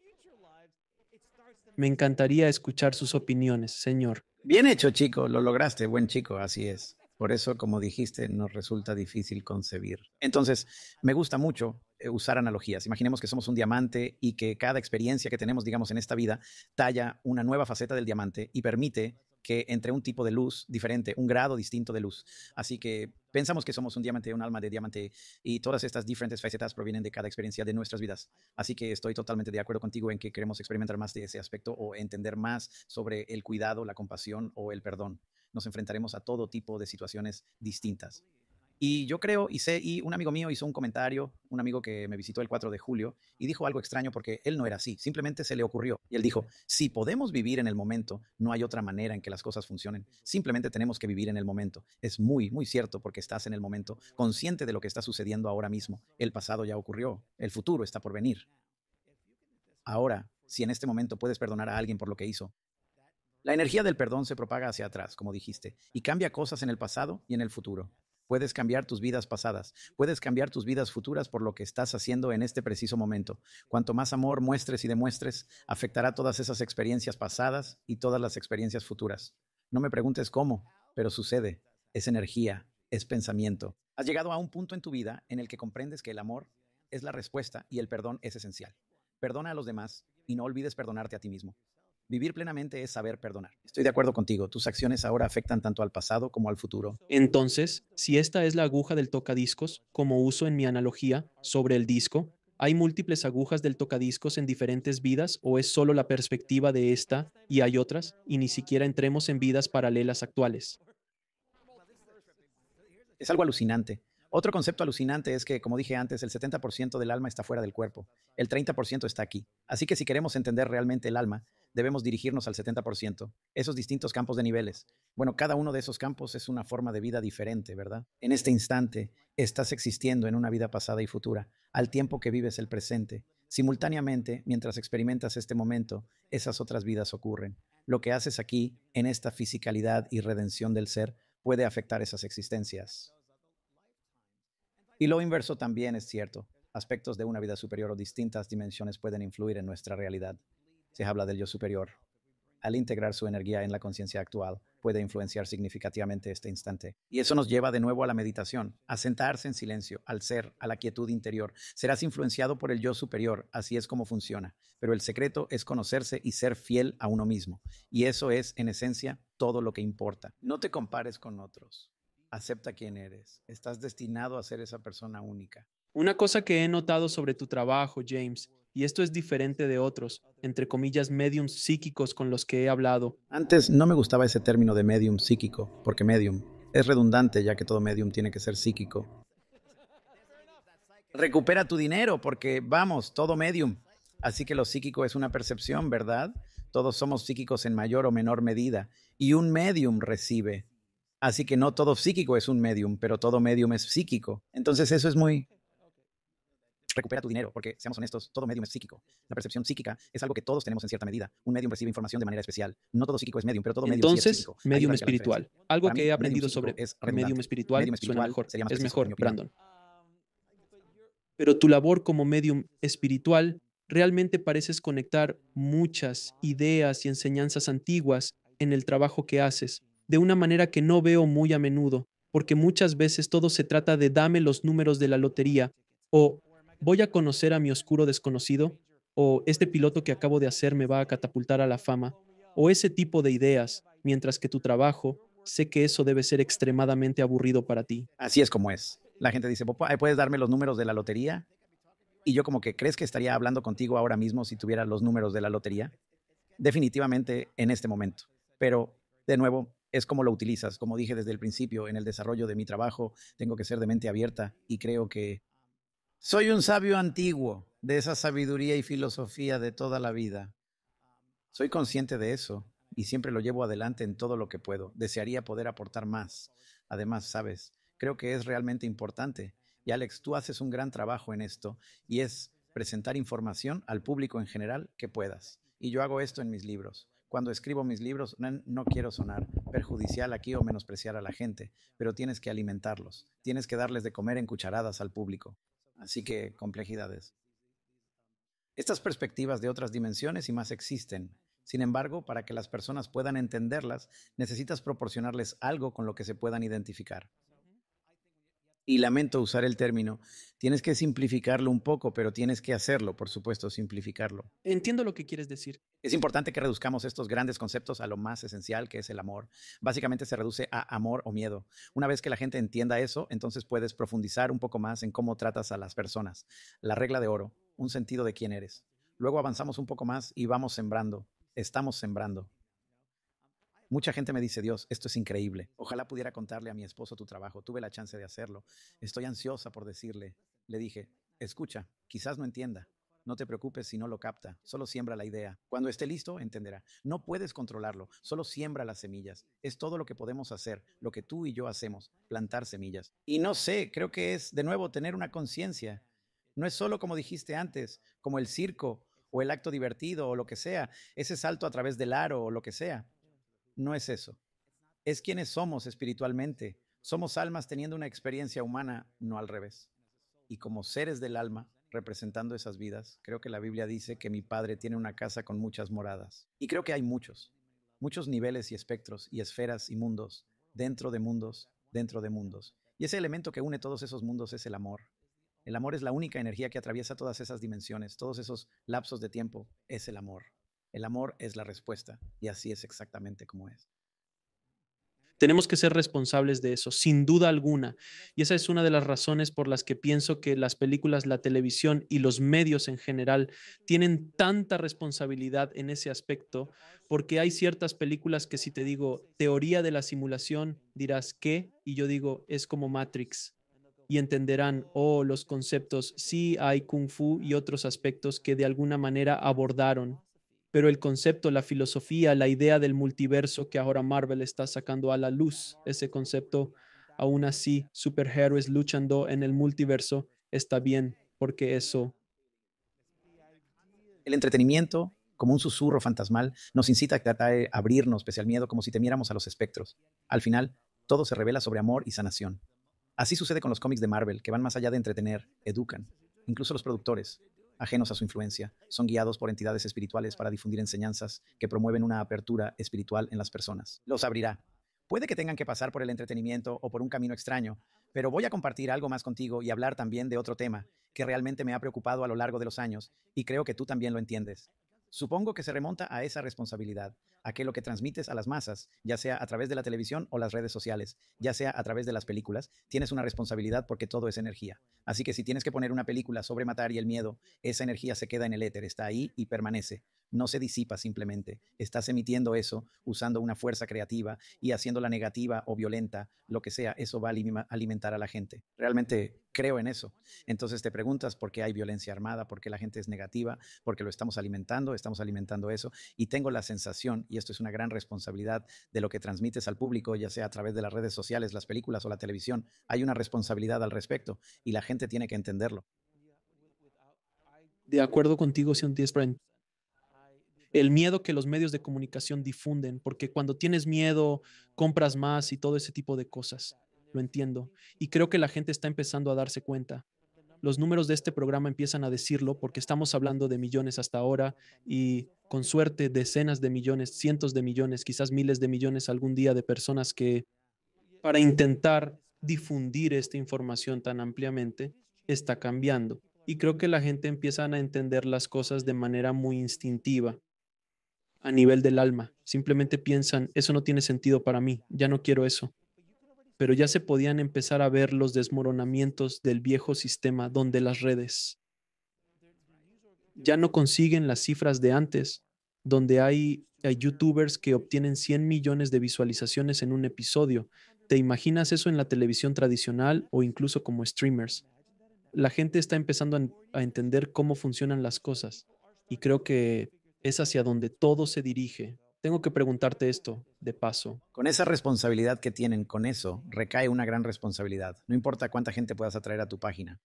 me encantaría escuchar sus opiniones, señor. Bien hecho, chico, lo lograste, buen chico, así es. Por eso, como dijiste, nos resulta difícil concebir. Entonces, me gusta mucho eh, usar analogías. Imaginemos que somos un diamante y que cada experiencia que tenemos, digamos, en esta vida, talla una nueva faceta del diamante y permite que entre un tipo de luz diferente, un grado distinto de luz. Así que pensamos que somos un diamante, un alma de diamante, y todas estas diferentes facetas provienen de cada experiencia de nuestras vidas. Así que estoy totalmente de acuerdo contigo en que queremos experimentar más de ese aspecto o entender más sobre el cuidado, la compasión o el perdón. Nos enfrentaremos a todo tipo de situaciones distintas. Y yo creo, y sé, y un amigo mío hizo un comentario, un amigo que me visitó el 4 de julio, y dijo algo extraño porque él no era así, simplemente se le ocurrió. Y él dijo, si podemos vivir en el momento, no hay otra manera en que las cosas funcionen, simplemente tenemos que vivir en el momento. Es muy, muy cierto porque estás en el momento, consciente de lo que está sucediendo ahora mismo. El pasado ya ocurrió, el futuro está por venir. Ahora, si en este momento puedes perdonar a alguien por lo que hizo, la energía del perdón se propaga hacia atrás, como dijiste, y cambia cosas en el pasado y en el futuro. Puedes cambiar tus vidas pasadas, puedes cambiar tus vidas futuras por lo que estás haciendo en este preciso momento. Cuanto más amor muestres y demuestres, afectará todas esas experiencias pasadas y todas las experiencias futuras. No me preguntes cómo, pero sucede. Es energía, es pensamiento. Has llegado a un punto en tu vida en el que comprendes que el amor es la respuesta y el perdón es esencial. Perdona a los demás y no olvides perdonarte a ti mismo. Vivir plenamente es saber perdonar. Estoy de acuerdo contigo, tus acciones ahora afectan tanto al pasado como al futuro. Entonces, si esta es la aguja del tocadiscos, como uso en mi analogía sobre el disco, ¿hay múltiples agujas del tocadiscos en diferentes vidas o es solo la perspectiva de esta y hay otras y ni siquiera entremos en vidas paralelas actuales? Es algo alucinante. Otro concepto alucinante es que, como dije antes, el 70% del alma está fuera del cuerpo, el 30% está aquí. Así que si queremos entender realmente el alma, debemos dirigirnos al 70%, esos distintos campos de niveles. Bueno, cada uno de esos campos es una forma de vida diferente, ¿verdad? En este instante, estás existiendo en una vida pasada y futura, al tiempo que vives el presente. Simultáneamente, mientras experimentas este momento, esas otras vidas ocurren. Lo que haces aquí, en esta fisicalidad y redención del ser, puede afectar esas existencias. Y lo inverso también es cierto. Aspectos de una vida superior o distintas dimensiones pueden influir en nuestra realidad. Se habla del yo superior. Al integrar su energía en la conciencia actual, puede influenciar significativamente este instante. Y eso nos lleva de nuevo a la meditación, a sentarse en silencio, al ser, a la quietud interior. Serás influenciado por el yo superior, así es como funciona. Pero el secreto es conocerse y ser fiel a uno mismo. Y eso es, en esencia, todo lo que importa. No te compares con otros acepta quién eres. Estás destinado a ser esa persona única. Una cosa que he notado sobre tu trabajo, James, y esto es diferente de otros, entre comillas, mediums psíquicos con los que he hablado. Antes no me gustaba ese término de medium psíquico, porque medium es redundante ya que todo medium tiene que ser psíquico. Recupera tu dinero porque vamos, todo medium. Así que lo psíquico es una percepción, ¿verdad? Todos somos psíquicos en mayor o menor medida y un medium recibe Así que no todo psíquico es un medium, pero todo medium es psíquico. Entonces eso es muy... Recupera tu dinero, porque seamos honestos, todo medium es psíquico. La percepción psíquica es algo que todos tenemos en cierta medida. Un medium recibe información de manera especial. No todo psíquico es medium, pero todo medium es psíquico. Entonces, medium espiritual. Algo que he aprendido sobre es medium espiritual, mejor. es mejor, Brandon. Pero tu labor como medium espiritual realmente pareces conectar muchas ideas y enseñanzas antiguas en el trabajo que haces de una manera que no veo muy a menudo, porque muchas veces todo se trata de dame los números de la lotería, o voy a conocer a mi oscuro desconocido, o este piloto que acabo de hacer me va a catapultar a la fama, o ese tipo de ideas, mientras que tu trabajo, sé que eso debe ser extremadamente aburrido para ti. Así es como es. La gente dice, ¿puedes darme los números de la lotería? Y yo como que crees que estaría hablando contigo ahora mismo si tuviera los números de la lotería. Definitivamente en este momento. Pero, de nuevo, es como lo utilizas. Como dije desde el principio, en el desarrollo de mi trabajo tengo que ser de mente abierta y creo que soy un sabio antiguo de esa sabiduría y filosofía de toda la vida. Soy consciente de eso y siempre lo llevo adelante en todo lo que puedo. Desearía poder aportar más. Además, sabes, creo que es realmente importante. Y Alex, tú haces un gran trabajo en esto y es presentar información al público en general que puedas. Y yo hago esto en mis libros. Cuando escribo mis libros no quiero sonar perjudicial aquí o menospreciar a la gente, pero tienes que alimentarlos, tienes que darles de comer en cucharadas al público. Así que complejidades. Estas perspectivas de otras dimensiones y más existen. Sin embargo, para que las personas puedan entenderlas, necesitas proporcionarles algo con lo que se puedan identificar y lamento usar el término, tienes que simplificarlo un poco, pero tienes que hacerlo, por supuesto, simplificarlo. Entiendo lo que quieres decir. Es importante que reduzcamos estos grandes conceptos a lo más esencial, que es el amor. Básicamente se reduce a amor o miedo. Una vez que la gente entienda eso, entonces puedes profundizar un poco más en cómo tratas a las personas. La regla de oro, un sentido de quién eres. Luego avanzamos un poco más y vamos sembrando. Estamos sembrando. Mucha gente me dice, Dios, esto es increíble. Ojalá pudiera contarle a mi esposo tu trabajo. Tuve la chance de hacerlo. Estoy ansiosa por decirle. Le dije, escucha, quizás no entienda. No te preocupes si no lo capta, solo siembra la idea. Cuando esté listo, entenderá. No puedes controlarlo, solo siembra las semillas. Es todo lo que podemos hacer, lo que tú y yo hacemos, plantar semillas. Y no sé, creo que es de nuevo tener una conciencia. No es solo como dijiste antes, como el circo o el acto divertido o lo que sea, ese salto a través del aro o lo que sea no es eso. Es quienes somos espiritualmente. Somos almas teniendo una experiencia humana, no al revés. Y como seres del alma, representando esas vidas, creo que la Biblia dice que mi padre tiene una casa con muchas moradas. Y creo que hay muchos, muchos niveles y espectros y esferas y mundos, dentro de mundos, dentro de mundos. Y ese elemento que une todos esos mundos es el amor. El amor es la única energía que atraviesa todas esas dimensiones, todos esos lapsos de tiempo, es el amor. El amor es la respuesta y así es exactamente como es. Tenemos que ser responsables de eso, sin duda alguna. Y esa es una de las razones por las que pienso que las películas, la televisión y los medios en general tienen tanta responsabilidad en ese aspecto, porque hay ciertas películas que si te digo teoría de la simulación, dirás qué, y yo digo es como Matrix. Y entenderán, oh, los conceptos, sí hay kung fu y otros aspectos que de alguna manera abordaron pero el concepto, la filosofía, la idea del multiverso que ahora Marvel está sacando a la luz, ese concepto, aún así, superhéroes luchando en el multiverso está bien, porque eso... El entretenimiento, como un susurro fantasmal, nos incita a tratar de abrirnos pese al miedo como si temiéramos a los espectros. Al final, todo se revela sobre amor y sanación. Así sucede con los cómics de Marvel, que van más allá de entretener, educan. Incluso los productores, ajenos a su influencia, son guiados por entidades espirituales para difundir enseñanzas que promueven una apertura espiritual en las personas. Los abrirá. Puede que tengan que pasar por el entretenimiento o por un camino extraño, pero voy a compartir algo más contigo y hablar también de otro tema que realmente me ha preocupado a lo largo de los años y creo que tú también lo entiendes. Supongo que se remonta a esa responsabilidad, a que lo que transmites a las masas, ya sea a través de la televisión o las redes sociales, ya sea a través de las películas, tienes una responsabilidad porque todo es energía. Así que si tienes que poner una película sobre matar y el miedo, esa energía se queda en el éter, está ahí y permanece. No se disipa simplemente. Estás emitiendo eso usando una fuerza creativa y haciéndola negativa o violenta, lo que sea, eso va a alimentar a la gente. Realmente creo en eso. Entonces te preguntas por qué hay violencia armada, por qué la gente es negativa, porque lo estamos alimentando, estamos alimentando eso. Y tengo la sensación, y esto es una gran responsabilidad de lo que transmites al público, ya sea a través de las redes sociales, las películas o la televisión, hay una responsabilidad al respecto y la gente tiene que entenderlo. De acuerdo contigo, El miedo que los medios de comunicación difunden, porque cuando tienes miedo, compras más y todo ese tipo de cosas. Lo entiendo. Y creo que la gente está empezando a darse cuenta los números de este programa empiezan a decirlo porque estamos hablando de millones hasta ahora y con suerte decenas de millones, cientos de millones, quizás miles de millones algún día de personas que para intentar difundir esta información tan ampliamente está cambiando. Y creo que la gente empieza a entender las cosas de manera muy instintiva a nivel del alma. Simplemente piensan, eso no tiene sentido para mí, ya no quiero eso pero ya se podían empezar a ver los desmoronamientos del viejo sistema donde las redes ya no consiguen las cifras de antes, donde hay, youtubers que obtienen 100 millones de visualizaciones en un episodio. ¿Te imaginas eso en la televisión tradicional o incluso como streamers? La gente está empezando a entender cómo funcionan las cosas y creo que es hacia donde todo se dirige tengo que preguntarte esto de paso. Con esa responsabilidad que tienen, con eso, recae una gran responsabilidad. No importa cuánta gente puedas atraer a tu página.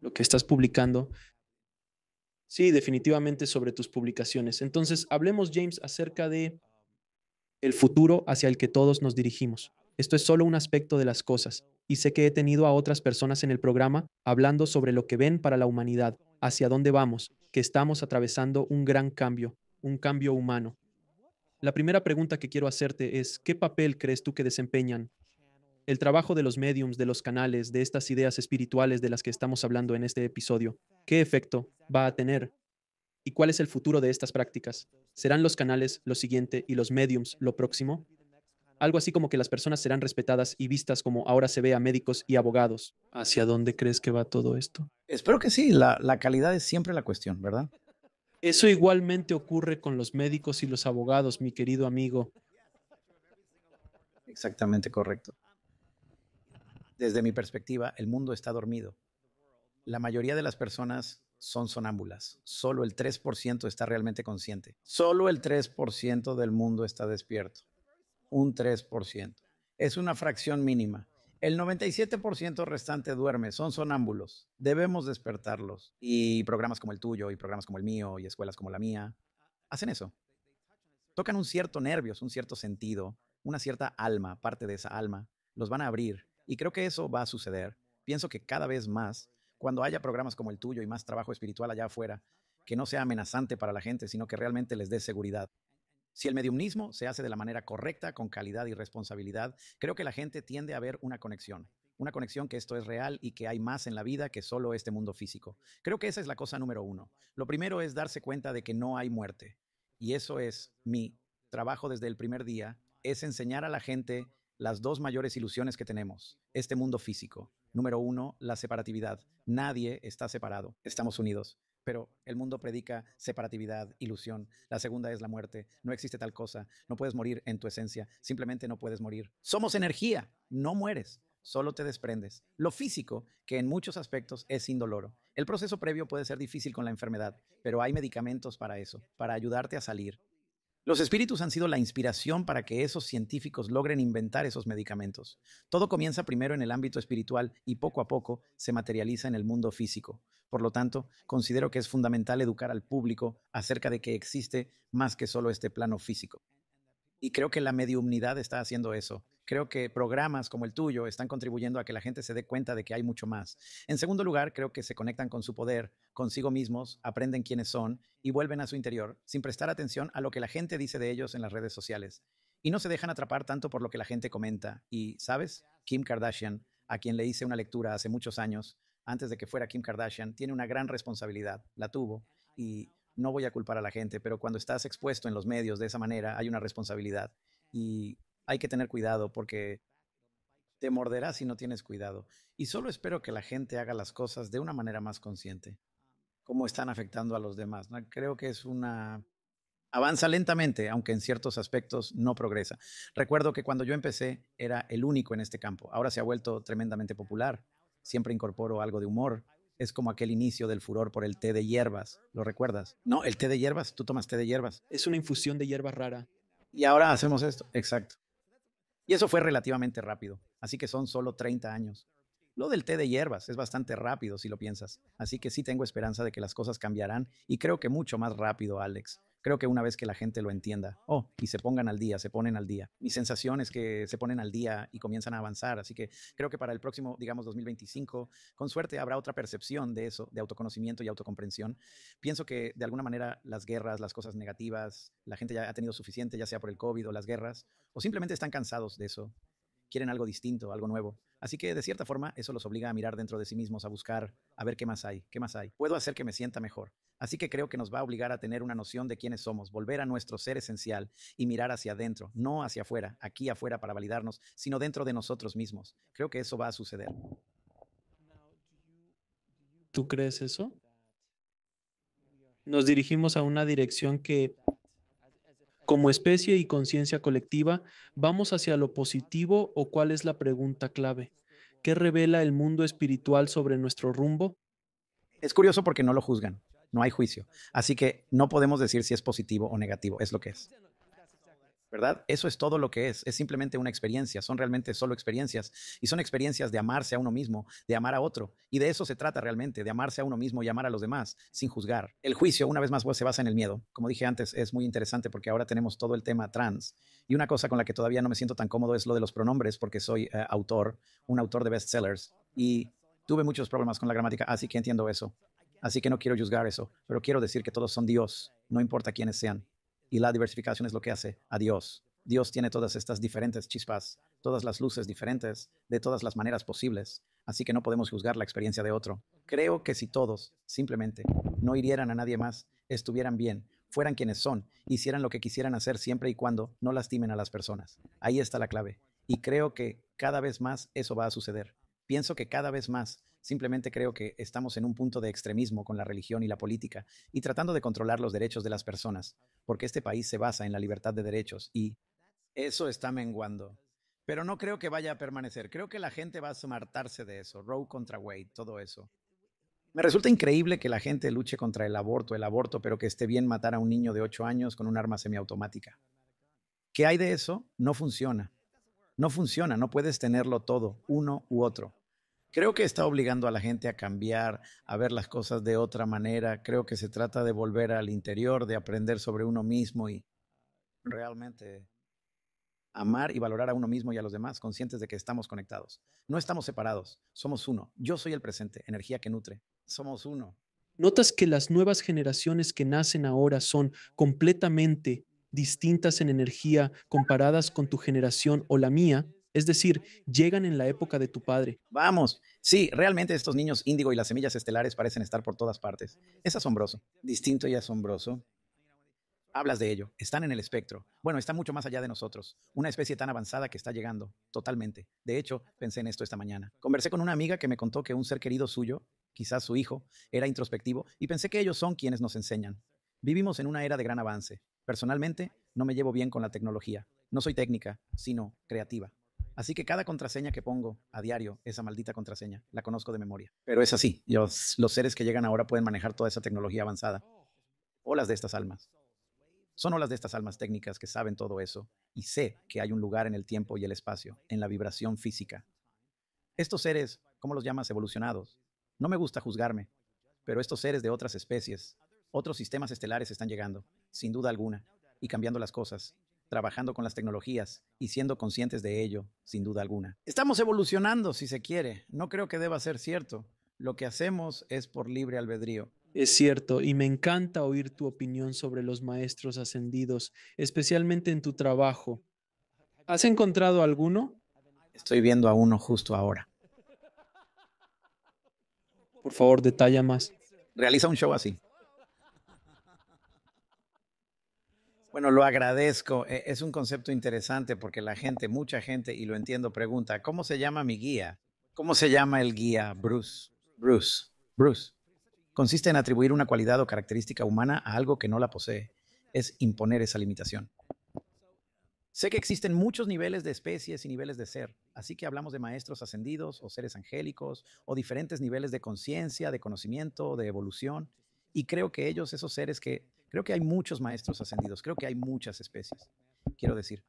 Lo que estás publicando. Sí, definitivamente sobre tus publicaciones. Entonces, hablemos, James, acerca de el futuro hacia el que todos nos dirigimos. Esto es solo un aspecto de las cosas, y sé que he tenido a otras personas en el programa hablando sobre lo que ven para la humanidad, hacia dónde vamos, que estamos atravesando un gran cambio, un cambio humano. La primera pregunta que quiero hacerte es, ¿qué papel crees tú que desempeñan el trabajo de los mediums, de los canales, de estas ideas espirituales de las que estamos hablando en este episodio? ¿Qué efecto va a tener? ¿Y cuál es el futuro de estas prácticas? ¿Serán los canales lo siguiente y los mediums lo próximo? Algo así como que las personas serán respetadas y vistas como ahora se ve a médicos y abogados. ¿Hacia dónde crees que va todo esto? Espero que sí, la, la calidad es siempre la cuestión, ¿verdad? Eso igualmente ocurre con los médicos y los abogados, mi querido amigo. Exactamente correcto. Desde mi perspectiva, el mundo está dormido. La mayoría de las personas son sonámbulas. Solo el 3% está realmente consciente. Solo el 3% del mundo está despierto. Un 3%. Es una fracción mínima. El 97% restante duerme, son sonámbulos. Debemos despertarlos. Y programas como el tuyo, y programas como el mío, y escuelas como la mía, hacen eso. Tocan un cierto nervio, un cierto sentido, una cierta alma, parte de esa alma. Los van a abrir. Y creo que eso va a suceder. Pienso que cada vez más, cuando haya programas como el tuyo y más trabajo espiritual allá afuera, que no sea amenazante para la gente, sino que realmente les dé seguridad. Si el mediumismo se hace de la manera correcta, con calidad y responsabilidad, creo que la gente tiende a ver una conexión. Una conexión que esto es real y que hay más en la vida que solo este mundo físico. Creo que esa es la cosa número uno. Lo primero es darse cuenta de que no hay muerte. Y eso es mi trabajo desde el primer día, es enseñar a la gente las dos mayores ilusiones que tenemos, este mundo físico. Número uno, la separatividad. Nadie está separado, estamos unidos pero el mundo predica separatividad, ilusión. La segunda es la muerte. No existe tal cosa. No puedes morir en tu esencia. Simplemente no puedes morir. Somos energía. No mueres. Solo te desprendes. Lo físico, que en muchos aspectos es indoloro. El proceso previo puede ser difícil con la enfermedad, pero hay medicamentos para eso, para ayudarte a salir. Los espíritus han sido la inspiración para que esos científicos logren inventar esos medicamentos. Todo comienza primero en el ámbito espiritual y poco a poco se materializa en el mundo físico. Por lo tanto, considero que es fundamental educar al público acerca de que existe más que solo este plano físico. Y creo que la mediumnidad está haciendo eso. Creo que programas como el tuyo están contribuyendo a que la gente se dé cuenta de que hay mucho más. En segundo lugar, creo que se conectan con su poder, consigo mismos, aprenden quiénes son y vuelven a su interior sin prestar atención a lo que la gente dice de ellos en las redes sociales. Y no se dejan atrapar tanto por lo que la gente comenta. Y, ¿sabes? Kim Kardashian, a quien le hice una lectura hace muchos años, antes de que fuera Kim Kardashian, tiene una gran responsabilidad, la tuvo, y no voy a culpar a la gente, pero cuando estás expuesto en los medios de esa manera hay una responsabilidad y hay que tener cuidado porque te morderás si no tienes cuidado. Y solo espero que la gente haga las cosas de una manera más consciente, cómo están afectando a los demás. Creo que es una... Avanza lentamente, aunque en ciertos aspectos no progresa. Recuerdo que cuando yo empecé era el único en este campo. Ahora se ha vuelto tremendamente popular. Siempre incorporo algo de humor es como aquel inicio del furor por el té de hierbas. ¿Lo recuerdas? No, el té de hierbas. Tú tomas té de hierbas. Es una infusión de hierbas rara. Y ahora hacemos esto. Exacto. Y eso fue relativamente rápido. Así que son solo 30 años. Lo del té de hierbas es bastante rápido si lo piensas. Así que sí tengo esperanza de que las cosas cambiarán y creo que mucho más rápido, Alex. Creo que una vez que la gente lo entienda, oh, y se pongan al día, se ponen al día. Mi sensación es que se ponen al día y comienzan a avanzar, así que creo que para el próximo, digamos, 2025, con suerte habrá otra percepción de eso, de autoconocimiento y autocomprensión. Pienso que de alguna manera las guerras, las cosas negativas, la gente ya ha tenido suficiente, ya sea por el COVID o las guerras, o simplemente están cansados de eso quieren algo distinto, algo nuevo. Así que de cierta forma eso los obliga a mirar dentro de sí mismos, a buscar, a ver qué más hay, qué más hay. Puedo hacer que me sienta mejor. Así que creo que nos va a obligar a tener una noción de quiénes somos, volver a nuestro ser esencial y mirar hacia adentro, no hacia afuera, aquí afuera para validarnos, sino dentro de nosotros mismos. Creo que eso va a suceder. ¿Tú crees eso? Nos dirigimos a una dirección que como especie y conciencia colectiva, ¿vamos hacia lo positivo o cuál es la pregunta clave? ¿Qué revela el mundo espiritual sobre nuestro rumbo? Es curioso porque no lo juzgan, no hay juicio. Así que no podemos decir si es positivo o negativo, es lo que es. ¿verdad? Eso es todo lo que es, es simplemente una experiencia, son realmente solo experiencias y son experiencias de amarse a uno mismo, de amar a otro y de eso se trata realmente, de amarse a uno mismo y amar a los demás sin juzgar. El juicio, una vez más, pues, se basa en el miedo. Como dije antes, es muy interesante porque ahora tenemos todo el tema trans y una cosa con la que todavía no me siento tan cómodo es lo de los pronombres porque soy eh, autor, un autor de bestsellers y tuve muchos problemas con la gramática, así que entiendo eso. Así que no quiero juzgar eso, pero quiero decir que todos son Dios, no importa quiénes sean y la diversificación es lo que hace a Dios. Dios tiene todas estas diferentes chispas, todas las luces diferentes, de todas las maneras posibles, así que no podemos juzgar la experiencia de otro. Creo que si todos, simplemente, no hirieran a nadie más, estuvieran bien, fueran quienes son, hicieran lo que quisieran hacer siempre y cuando no lastimen a las personas. Ahí está la clave. Y creo que cada vez más eso va a suceder. Pienso que cada vez más Simplemente creo que estamos en un punto de extremismo con la religión y la política y tratando de controlar los derechos de las personas, porque este país se basa en la libertad de derechos y eso está menguando. Pero no creo que vaya a permanecer. Creo que la gente va a smartarse de eso. Roe contra Wade, todo eso. Me resulta increíble que la gente luche contra el aborto, el aborto, pero que esté bien matar a un niño de 8 años con un arma semiautomática. ¿Qué hay de eso? No funciona. No funciona, no puedes tenerlo todo, uno u otro. Creo que está obligando a la gente a cambiar, a ver las cosas de otra manera. Creo que se trata de volver al interior, de aprender sobre uno mismo y realmente amar y valorar a uno mismo y a los demás, conscientes de que estamos conectados. No estamos separados, somos uno. Yo soy el presente, energía que nutre. Somos uno. ¿Notas que las nuevas generaciones que nacen ahora son completamente distintas en energía comparadas con tu generación o la mía? Es decir, llegan en la época de tu padre. Vamos, sí, realmente estos niños índigo y las semillas estelares parecen estar por todas partes. Es asombroso, distinto y asombroso. Hablas de ello, están en el espectro. Bueno, están mucho más allá de nosotros, una especie tan avanzada que está llegando, totalmente. De hecho, pensé en esto esta mañana. Conversé con una amiga que me contó que un ser querido suyo, quizás su hijo, era introspectivo y pensé que ellos son quienes nos enseñan. Vivimos en una era de gran avance. Personalmente, no me llevo bien con la tecnología. No soy técnica, sino creativa. Así que cada contraseña que pongo a diario, esa maldita contraseña, la conozco de memoria. Pero es así. Los, seres que llegan ahora pueden manejar toda esa tecnología avanzada. las de estas almas. Son las de estas almas técnicas que saben todo eso y sé que hay un lugar en el tiempo y el espacio, en la vibración física. Estos seres, ¿cómo los llamas? Evolucionados. No me gusta juzgarme, pero estos seres de otras especies, otros sistemas estelares están llegando, sin duda alguna, y cambiando las cosas trabajando con las tecnologías y siendo conscientes de ello, sin duda alguna. Estamos evolucionando, si se quiere. No creo que deba ser cierto. Lo que hacemos es por libre albedrío. Es cierto, y me encanta oír tu opinión sobre los maestros ascendidos, especialmente en tu trabajo. ¿Has encontrado alguno? Estoy viendo a uno justo ahora. Por favor, detalla más. Realiza un show así. Bueno, lo agradezco. E-, es un concepto interesante porque la gente, mucha gente, y lo entiendo, pregunta, ¿cómo se llama mi guía? ¿Cómo se llama el guía, Bruce? Bruce. Bruce. Consiste en atribuir una cualidad o característica humana a algo que no la posee. Es imponer esa limitación. Sé que existen muchos niveles de especies y niveles de ser, así que hablamos de maestros ascendidos o seres angélicos o diferentes niveles de conciencia, de conocimiento, de evolución, y creo que ellos, esos seres que Creo que hay muchos maestros ascendidos, creo que hay muchas especies, quiero decir.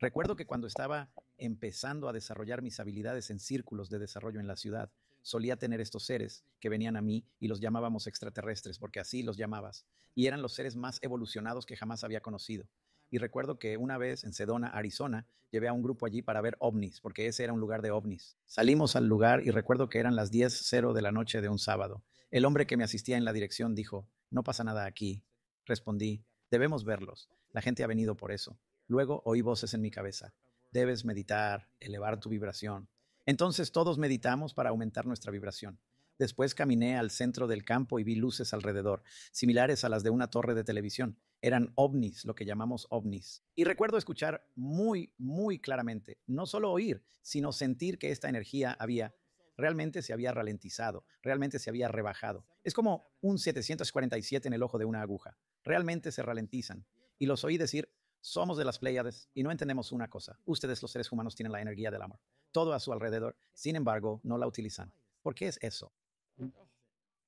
Recuerdo que cuando estaba empezando a desarrollar mis habilidades en círculos de desarrollo en la ciudad, solía tener estos seres que venían a mí y los llamábamos extraterrestres, porque así los llamabas, y eran los seres más evolucionados que jamás había conocido. Y recuerdo que una vez en Sedona, Arizona, llevé a un grupo allí para ver ovnis, porque ese era un lugar de ovnis. Salimos al lugar y recuerdo que eran las 10.00 de la noche de un sábado. El hombre que me asistía en la dirección dijo, no pasa nada aquí, Respondí, debemos verlos. La gente ha venido por eso. Luego oí voces en mi cabeza. Debes meditar, elevar tu vibración. Entonces todos meditamos para aumentar nuestra vibración. Después caminé al centro del campo y vi luces alrededor, similares a las de una torre de televisión. Eran ovnis, lo que llamamos ovnis. Y recuerdo escuchar muy, muy claramente, no solo oír, sino sentir que esta energía había realmente se había ralentizado, realmente se había rebajado. Es como un 747 en el ojo de una aguja. Realmente se ralentizan. Y los oí decir, somos de las Pléyades y no entendemos una cosa. Ustedes los seres humanos tienen la energía del amor. Todo a su alrededor, sin embargo, no la utilizan. ¿Por qué es eso?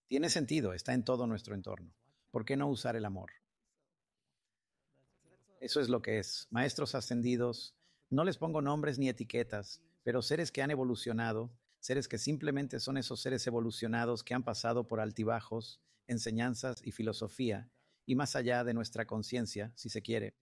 Tiene sentido, está en todo nuestro entorno. ¿Por qué no usar el amor? Eso es lo que es. Maestros ascendidos, no les pongo nombres ni etiquetas, pero seres que han evolucionado, seres que simplemente son esos seres evolucionados que han pasado por altibajos, enseñanzas y filosofía, y más allá de nuestra conciencia, si se quiere.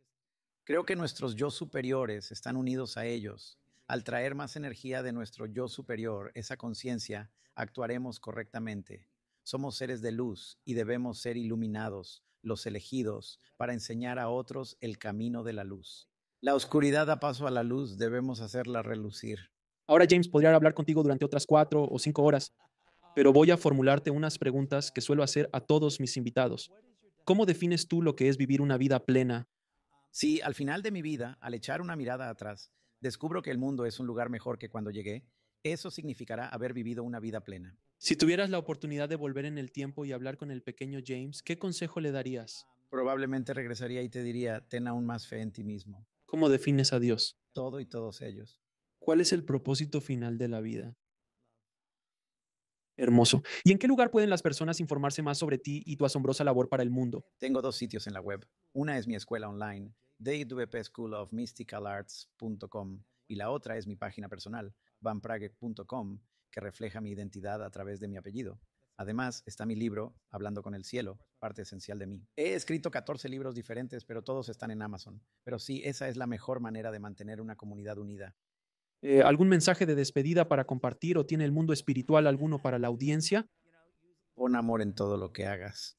Creo que nuestros yo superiores están unidos a ellos. Al traer más energía de nuestro yo superior, esa conciencia, actuaremos correctamente. Somos seres de luz y debemos ser iluminados, los elegidos, para enseñar a otros el camino de la luz. La oscuridad da paso a la luz, debemos hacerla relucir. Ahora James podría hablar contigo durante otras cuatro o cinco horas, pero voy a formularte unas preguntas que suelo hacer a todos mis invitados. ¿Cómo defines tú lo que es vivir una vida plena? Si al final de mi vida, al echar una mirada atrás, descubro que el mundo es un lugar mejor que cuando llegué, eso significará haber vivido una vida plena. Si tuvieras la oportunidad de volver en el tiempo y hablar con el pequeño James, ¿qué consejo le darías? Probablemente regresaría y te diría, ten aún más fe en ti mismo. ¿Cómo defines a Dios? Todo y todos ellos. ¿Cuál es el propósito final de la vida? Hermoso. ¿Y en qué lugar pueden las personas informarse más sobre ti y tu asombrosa labor para el mundo? Tengo dos sitios en la web. Una es mi escuela online, dwpschoolofmysticalarts.com, y la otra es mi página personal, vanprague.com, que refleja mi identidad a través de mi apellido. Además, está mi libro, Hablando con el Cielo, parte esencial de mí. He escrito 14 libros diferentes, pero todos están en Amazon. Pero sí, esa es la mejor manera de mantener una comunidad unida. Eh, ¿Algún mensaje de despedida para compartir o tiene el mundo espiritual alguno para la audiencia? Pon amor en todo lo que hagas.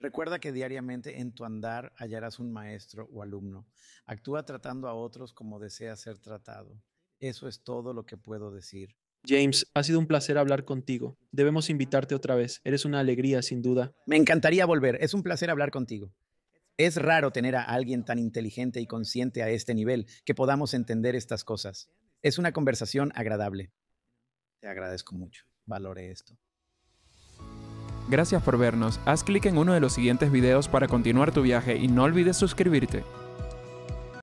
Recuerda que diariamente en tu andar hallarás un maestro o alumno. Actúa tratando a otros como deseas ser tratado. Eso es todo lo que puedo decir. James, ha sido un placer hablar contigo. Debemos invitarte otra vez. Eres una alegría, sin duda. Me encantaría volver. Es un placer hablar contigo. Es raro tener a alguien tan inteligente y consciente a este nivel que podamos entender estas cosas es una conversación agradable. Te agradezco mucho. Valore esto. Gracias por vernos. Haz clic en uno de los siguientes videos para continuar tu viaje y no olvides suscribirte.